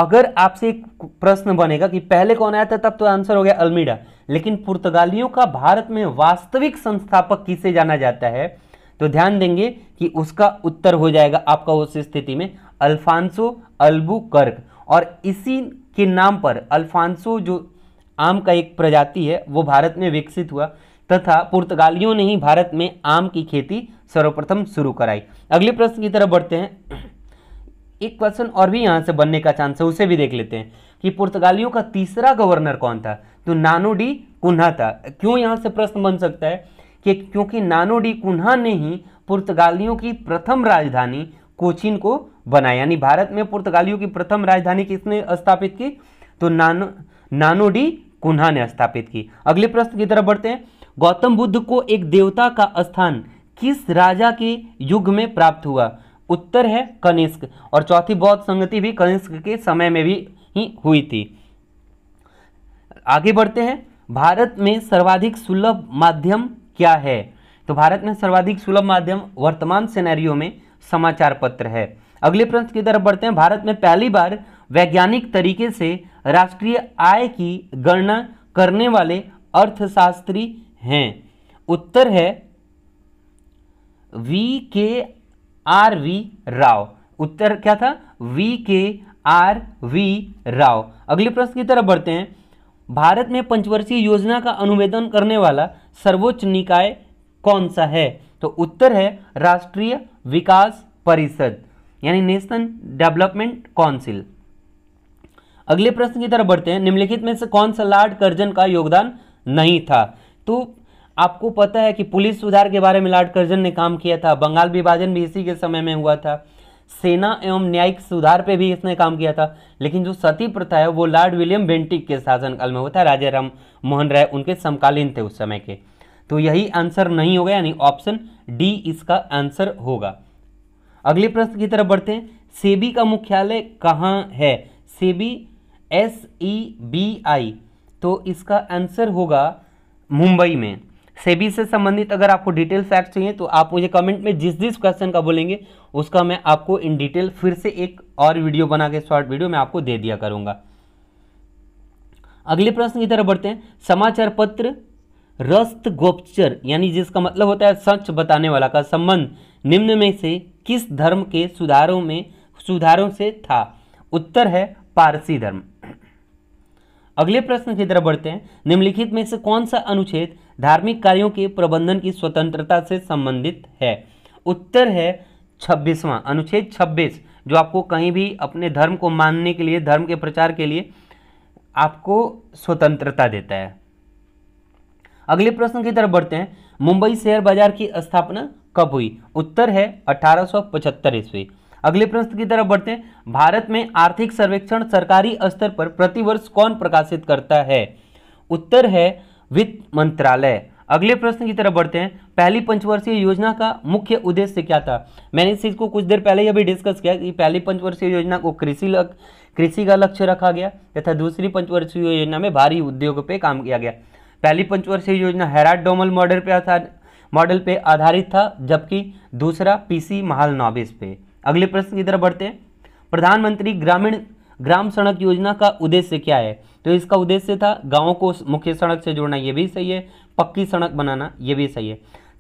अगर आपसे एक प्रश्न बनेगा कि पहले कौन आया था तब तो आंसर हो गया अल्मीडा लेकिन पुर्तगालियों का भारत में वास्तविक संस्थापक किसे जाना जाता है तो ध्यान देंगे कि उसका उत्तर हो जाएगा आपका उस स्थिति में अल्फांसो अल्बुकर्क और इसी के नाम पर अल्फांसो जो आम का एक प्रजाति है वो भारत में विकसित हुआ तथा पुर्तगालियों ने ही भारत में आम की खेती सर्वप्रथम शुरू कराई अगले प्रश्न की तरफ बढ़ते हैं एक क्वेश्चन और भी यहाँ से बनने का चांस है उसे भी देख लेते हैं कि पुर्तगालियों का तीसरा गवर्नर कौन था तो नानो डी कुन्हा था क्यों यहाँ से प्रश्न बन सकता है कि क्योंकि नानो डी कुन्हा ने ही पुर्तगालियों की प्रथम राजधानी कोचिन को बनाया यानी भारत में पुर्तगालियों की प्रथम राजधानी किसने स्थापित की तो नानो नानो डी कुन्हा ने स्थापित की अगले प्रश्न की तरफ बढ़ते हैं गौतम बुद्ध को एक देवता का स्थान किस राजा के युग में प्राप्त हुआ उत्तर है कनिष्क और चौथी बौद्ध संगति भी कनिष्क के समय में भी ही हुई थी आगे बढ़ते हैं भारत में सर्वाधिक सुलभ माध्यम क्या है तो भारत में सर्वाधिक सुलभ माध्यम वर्तमान सिनेरियो में समाचार पत्र है अगले प्रश्न की तरफ बढ़ते हैं भारत में पहली बार वैज्ञानिक तरीके से राष्ट्रीय आय की गणना करने वाले अर्थशास्त्री हैं उत्तर है वी के आर वी राव उत्तर क्या था वी के आर वी राव अगले प्रश्न की तरफ बढ़ते हैं भारत में पंचवर्षीय योजना का अनुवेदन करने वाला सर्वोच्च निकाय कौन सा है तो उत्तर है राष्ट्रीय विकास परिषद यानी नेशनल डेवलपमेंट काउंसिल अगले प्रश्न की तरफ बढ़ते हैं निम्नलिखित में से कौन सा लार्ड कर्जन का योगदान नहीं था तो आपको पता है कि पुलिस सुधार के बारे में लॉर्ड कर्जन ने काम किया था बंगाल विभाजन भी इसी के समय में हुआ था सेना एवं न्यायिक सुधार पे भी इसने काम किया था लेकिन जो सती प्रथा है वो लॉर्ड विलियम बेंटिक के शासनकाल में हुआ था राजा राम मोहन राय उनके समकालीन थे उस समय के तो यही आंसर नहीं होगा यानी ऑप्शन डी इसका आंसर होगा अगले प्रश्न की तरफ बढ़ते हैं सेबी का मुख्यालय कहाँ है SEBI S E B I तो इसका आंसर होगा मुंबई में सेबी से संबंधित अगर आपको डिटेल फैक्ट चाहिए तो आप मुझे कमेंट में जिस जिस क्वेश्चन का बोलेंगे उसका मैं आपको इन डिटेल फिर से एक और वीडियो बना के शॉर्ट वीडियो मैं आपको दे दिया करूंगा अगले प्रश्न की तरफ बढ़ते हैं समाचार पत्र रस्त गोपचर यानी जिसका मतलब होता है सच बताने वाला का संबंध निम्न में से किस धर्म के सुधारों में सुधारों से था उत्तर है पारसी धर्म अगले प्रश्न की तरफ बढ़ते हैं निम्नलिखित में से कौन सा अनुच्छेद धार्मिक कार्यों के प्रबंधन की स्वतंत्रता से संबंधित है उत्तर है छब्बीसवां अनुच्छेद छब्बीस जो आपको कहीं भी अपने धर्म को मानने के लिए धर्म के प्रचार के लिए आपको स्वतंत्रता देता है अगले प्रश्न की तरफ बढ़ते हैं मुंबई शेयर बाजार की स्थापना कब हुई उत्तर है अठारह ईस्वी अगले प्रश्न की तरफ बढ़ते हैं भारत में आर्थिक सर्वेक्षण सरकारी स्तर पर प्रतिवर्ष कौन प्रकाशित करता है उत्तर है वित्त मंत्रालय अगले प्रश्न की तरफ बढ़ते हैं पहली पंचवर्षीय योजना का मुख्य उद्देश्य क्या था मैंने इस चीज़ को कुछ देर पहले ही अभी डिस्कस किया कि पहली पंचवर्षीय योजना को कृषि कृषि का लक्ष्य रखा गया तथा दूसरी पंचवर्षीय योजना में भारी उद्योग पर काम किया गया पहली पंचवर्षीय योजना हैराट डोमल मॉडल पर मॉडल पर आधारित था जबकि दूसरा पीसी महाल नॉबिस पे अगले प्रश्न की तरफ बढ़ते हैं प्रधानमंत्री ग्रामीण ग्राम सड़क योजना का उद्देश्य क्या है तो इसका उद्देश्य था गाँव को मुख्य सड़क से जोड़ना ये भी सही है पक्की सड़क बनाना ये भी सही है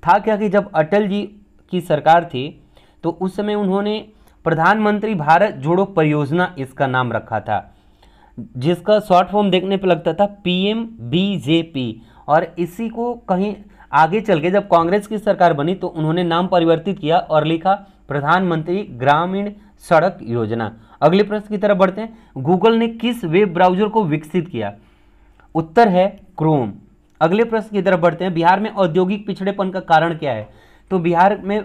था क्या कि जब अटल जी की सरकार थी तो उस समय उन्होंने प्रधानमंत्री भारत जोड़ो परियोजना इसका नाम रखा था जिसका शॉर्ट फॉर्म देखने पर लगता था पीएमबीजेपी और इसी को कहीं आगे चल के जब कांग्रेस की सरकार बनी तो उन्होंने नाम परिवर्तित किया और लिखा प्रधानमंत्री ग्रामीण सड़क योजना अगले प्रश्न की तरफ बढ़ते हैं गूगल ने किस वेब ब्राउजर को विकसित किया उत्तर है क्रोम अगले प्रश्न की तरफ बढ़ते हैं बिहार में औद्योगिक पिछड़ेपन का कारण क्या है तो बिहार में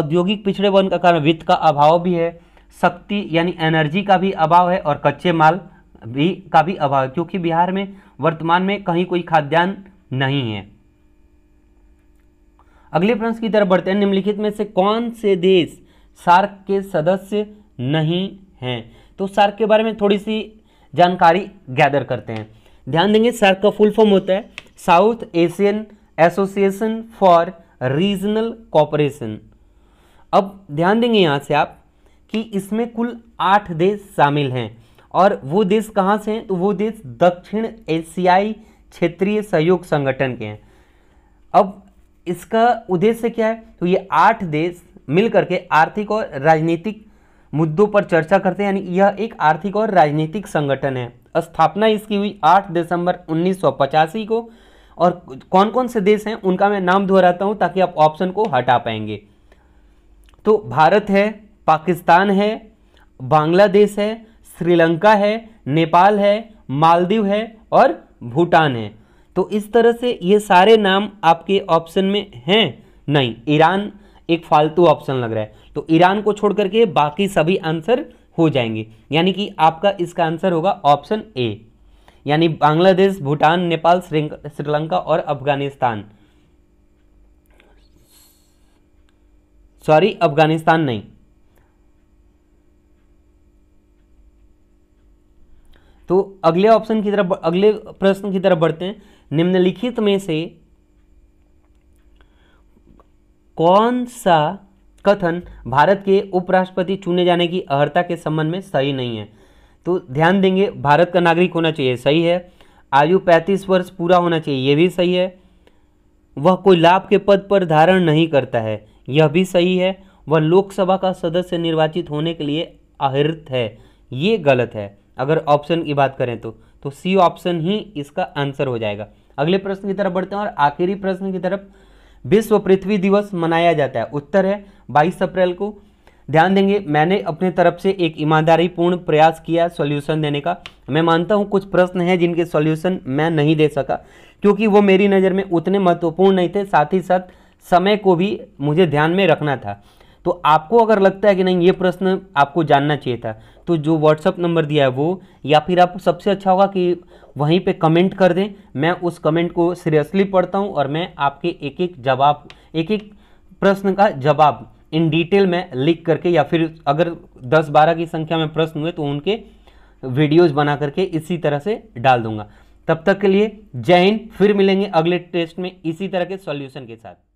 औद्योगिक पिछड़ेपन का कारण वित्त का अभाव भी है शक्ति यानी एनर्जी का भी अभाव है और कच्चे माल भी का भी अभाव है क्योंकि बिहार में वर्तमान में कहीं कोई खाद्यान्न नहीं है अगले प्रश्न की तरफ बढ़ते हैं निम्नलिखित में से कौन से देश सार्क के सदस्य नहीं हैं तो सार्क के बारे में थोड़ी सी जानकारी गैदर करते हैं ध्यान देंगे सार्क का फुल फॉर्म होता है South Asian Association for Regional Cooperation अब ध्यान देंगे यहाँ से आप कि इसमें कुल आठ देश शामिल हैं और वो देश कहाँ से हैं तो वो देश दक्षिण एशियाई क्षेत्रीय सहयोग संगठन के हैं अब इसका उद्देश्य क्या है तो ये आठ देश मिलकर के आर्थिक और राजनीतिक मुद्दों पर चर्चा करते हैं यानी यह एक आर्थिक और राजनीतिक संगठन है स्थापना इसकी हुई 8 दिसंबर उन्नीस को और कौन कौन से देश हैं उनका मैं नाम दोहराता हूँ ताकि आप ऑप्शन को हटा पाएंगे तो भारत है पाकिस्तान है बांग्लादेश है श्रीलंका है नेपाल है मालदीव है और भूटान है तो इस तरह से ये सारे नाम आपके ऑप्शन में हैं नहीं ईरान एक फालतू ऑप्शन लग रहा है तो ईरान को छोड़ करके बाकी सभी आंसर हो जाएंगे यानी कि आपका इसका आंसर होगा ऑप्शन ए यानी बांग्लादेश भूटान नेपाल श्रीलंका और अफगानिस्तान सॉरी अफगानिस्तान नहीं तो अगले ऑप्शन की तरफ अगले प्रश्न की तरफ बढ़ते हैं निम्नलिखित में से कौन सा कथन भारत के उपराष्ट्रपति चुने जाने की अहर्ता के संबंध में सही नहीं है तो ध्यान देंगे भारत का नागरिक होना चाहिए सही है आयु पैंतीस वर्ष पूरा होना चाहिए यह भी सही है वह कोई लाभ के पद पर धारण नहीं करता है यह भी सही है वह लोकसभा का सदस्य निर्वाचित होने के लिए आहृत है ये गलत है अगर ऑप्शन की बात करें तो तो सी ऑप्शन ही इसका आंसर हो जाएगा अगले प्रश्न की तरफ बढ़ते हैं और आखिरी प्रश्न की तरफ विश्व पृथ्वी दिवस मनाया जाता है उत्तर है बाईस अप्रैल को ध्यान देंगे मैंने अपने तरफ से एक ईमानदारीपूर्ण प्रयास किया सॉल्यूशन देने का मैं मानता हूँ कुछ प्रश्न हैं जिनके सॉल्यूशन मैं नहीं दे सका क्योंकि वो मेरी नज़र में उतने महत्वपूर्ण नहीं थे साथ ही साथ समय को भी मुझे ध्यान में रखना था तो आपको अगर लगता है कि नहीं ये प्रश्न आपको जानना चाहिए था तो जो व्हाट्सअप नंबर दिया है वो या फिर आप सबसे अच्छा होगा कि वहीं पे कमेंट कर दें मैं उस कमेंट को सीरियसली पढ़ता हूँ और मैं आपके एक एक जवाब एक एक प्रश्न का जवाब इन डिटेल में लिख करके या फिर अगर दस बारह की संख्या में प्रश्न हुए तो उनके वीडियोज़ बना करके इसी तरह से डाल दूंगा तब तक के लिए जय हिंद फिर मिलेंगे अगले टेस्ट में इसी तरह के सॉल्यूशन के साथ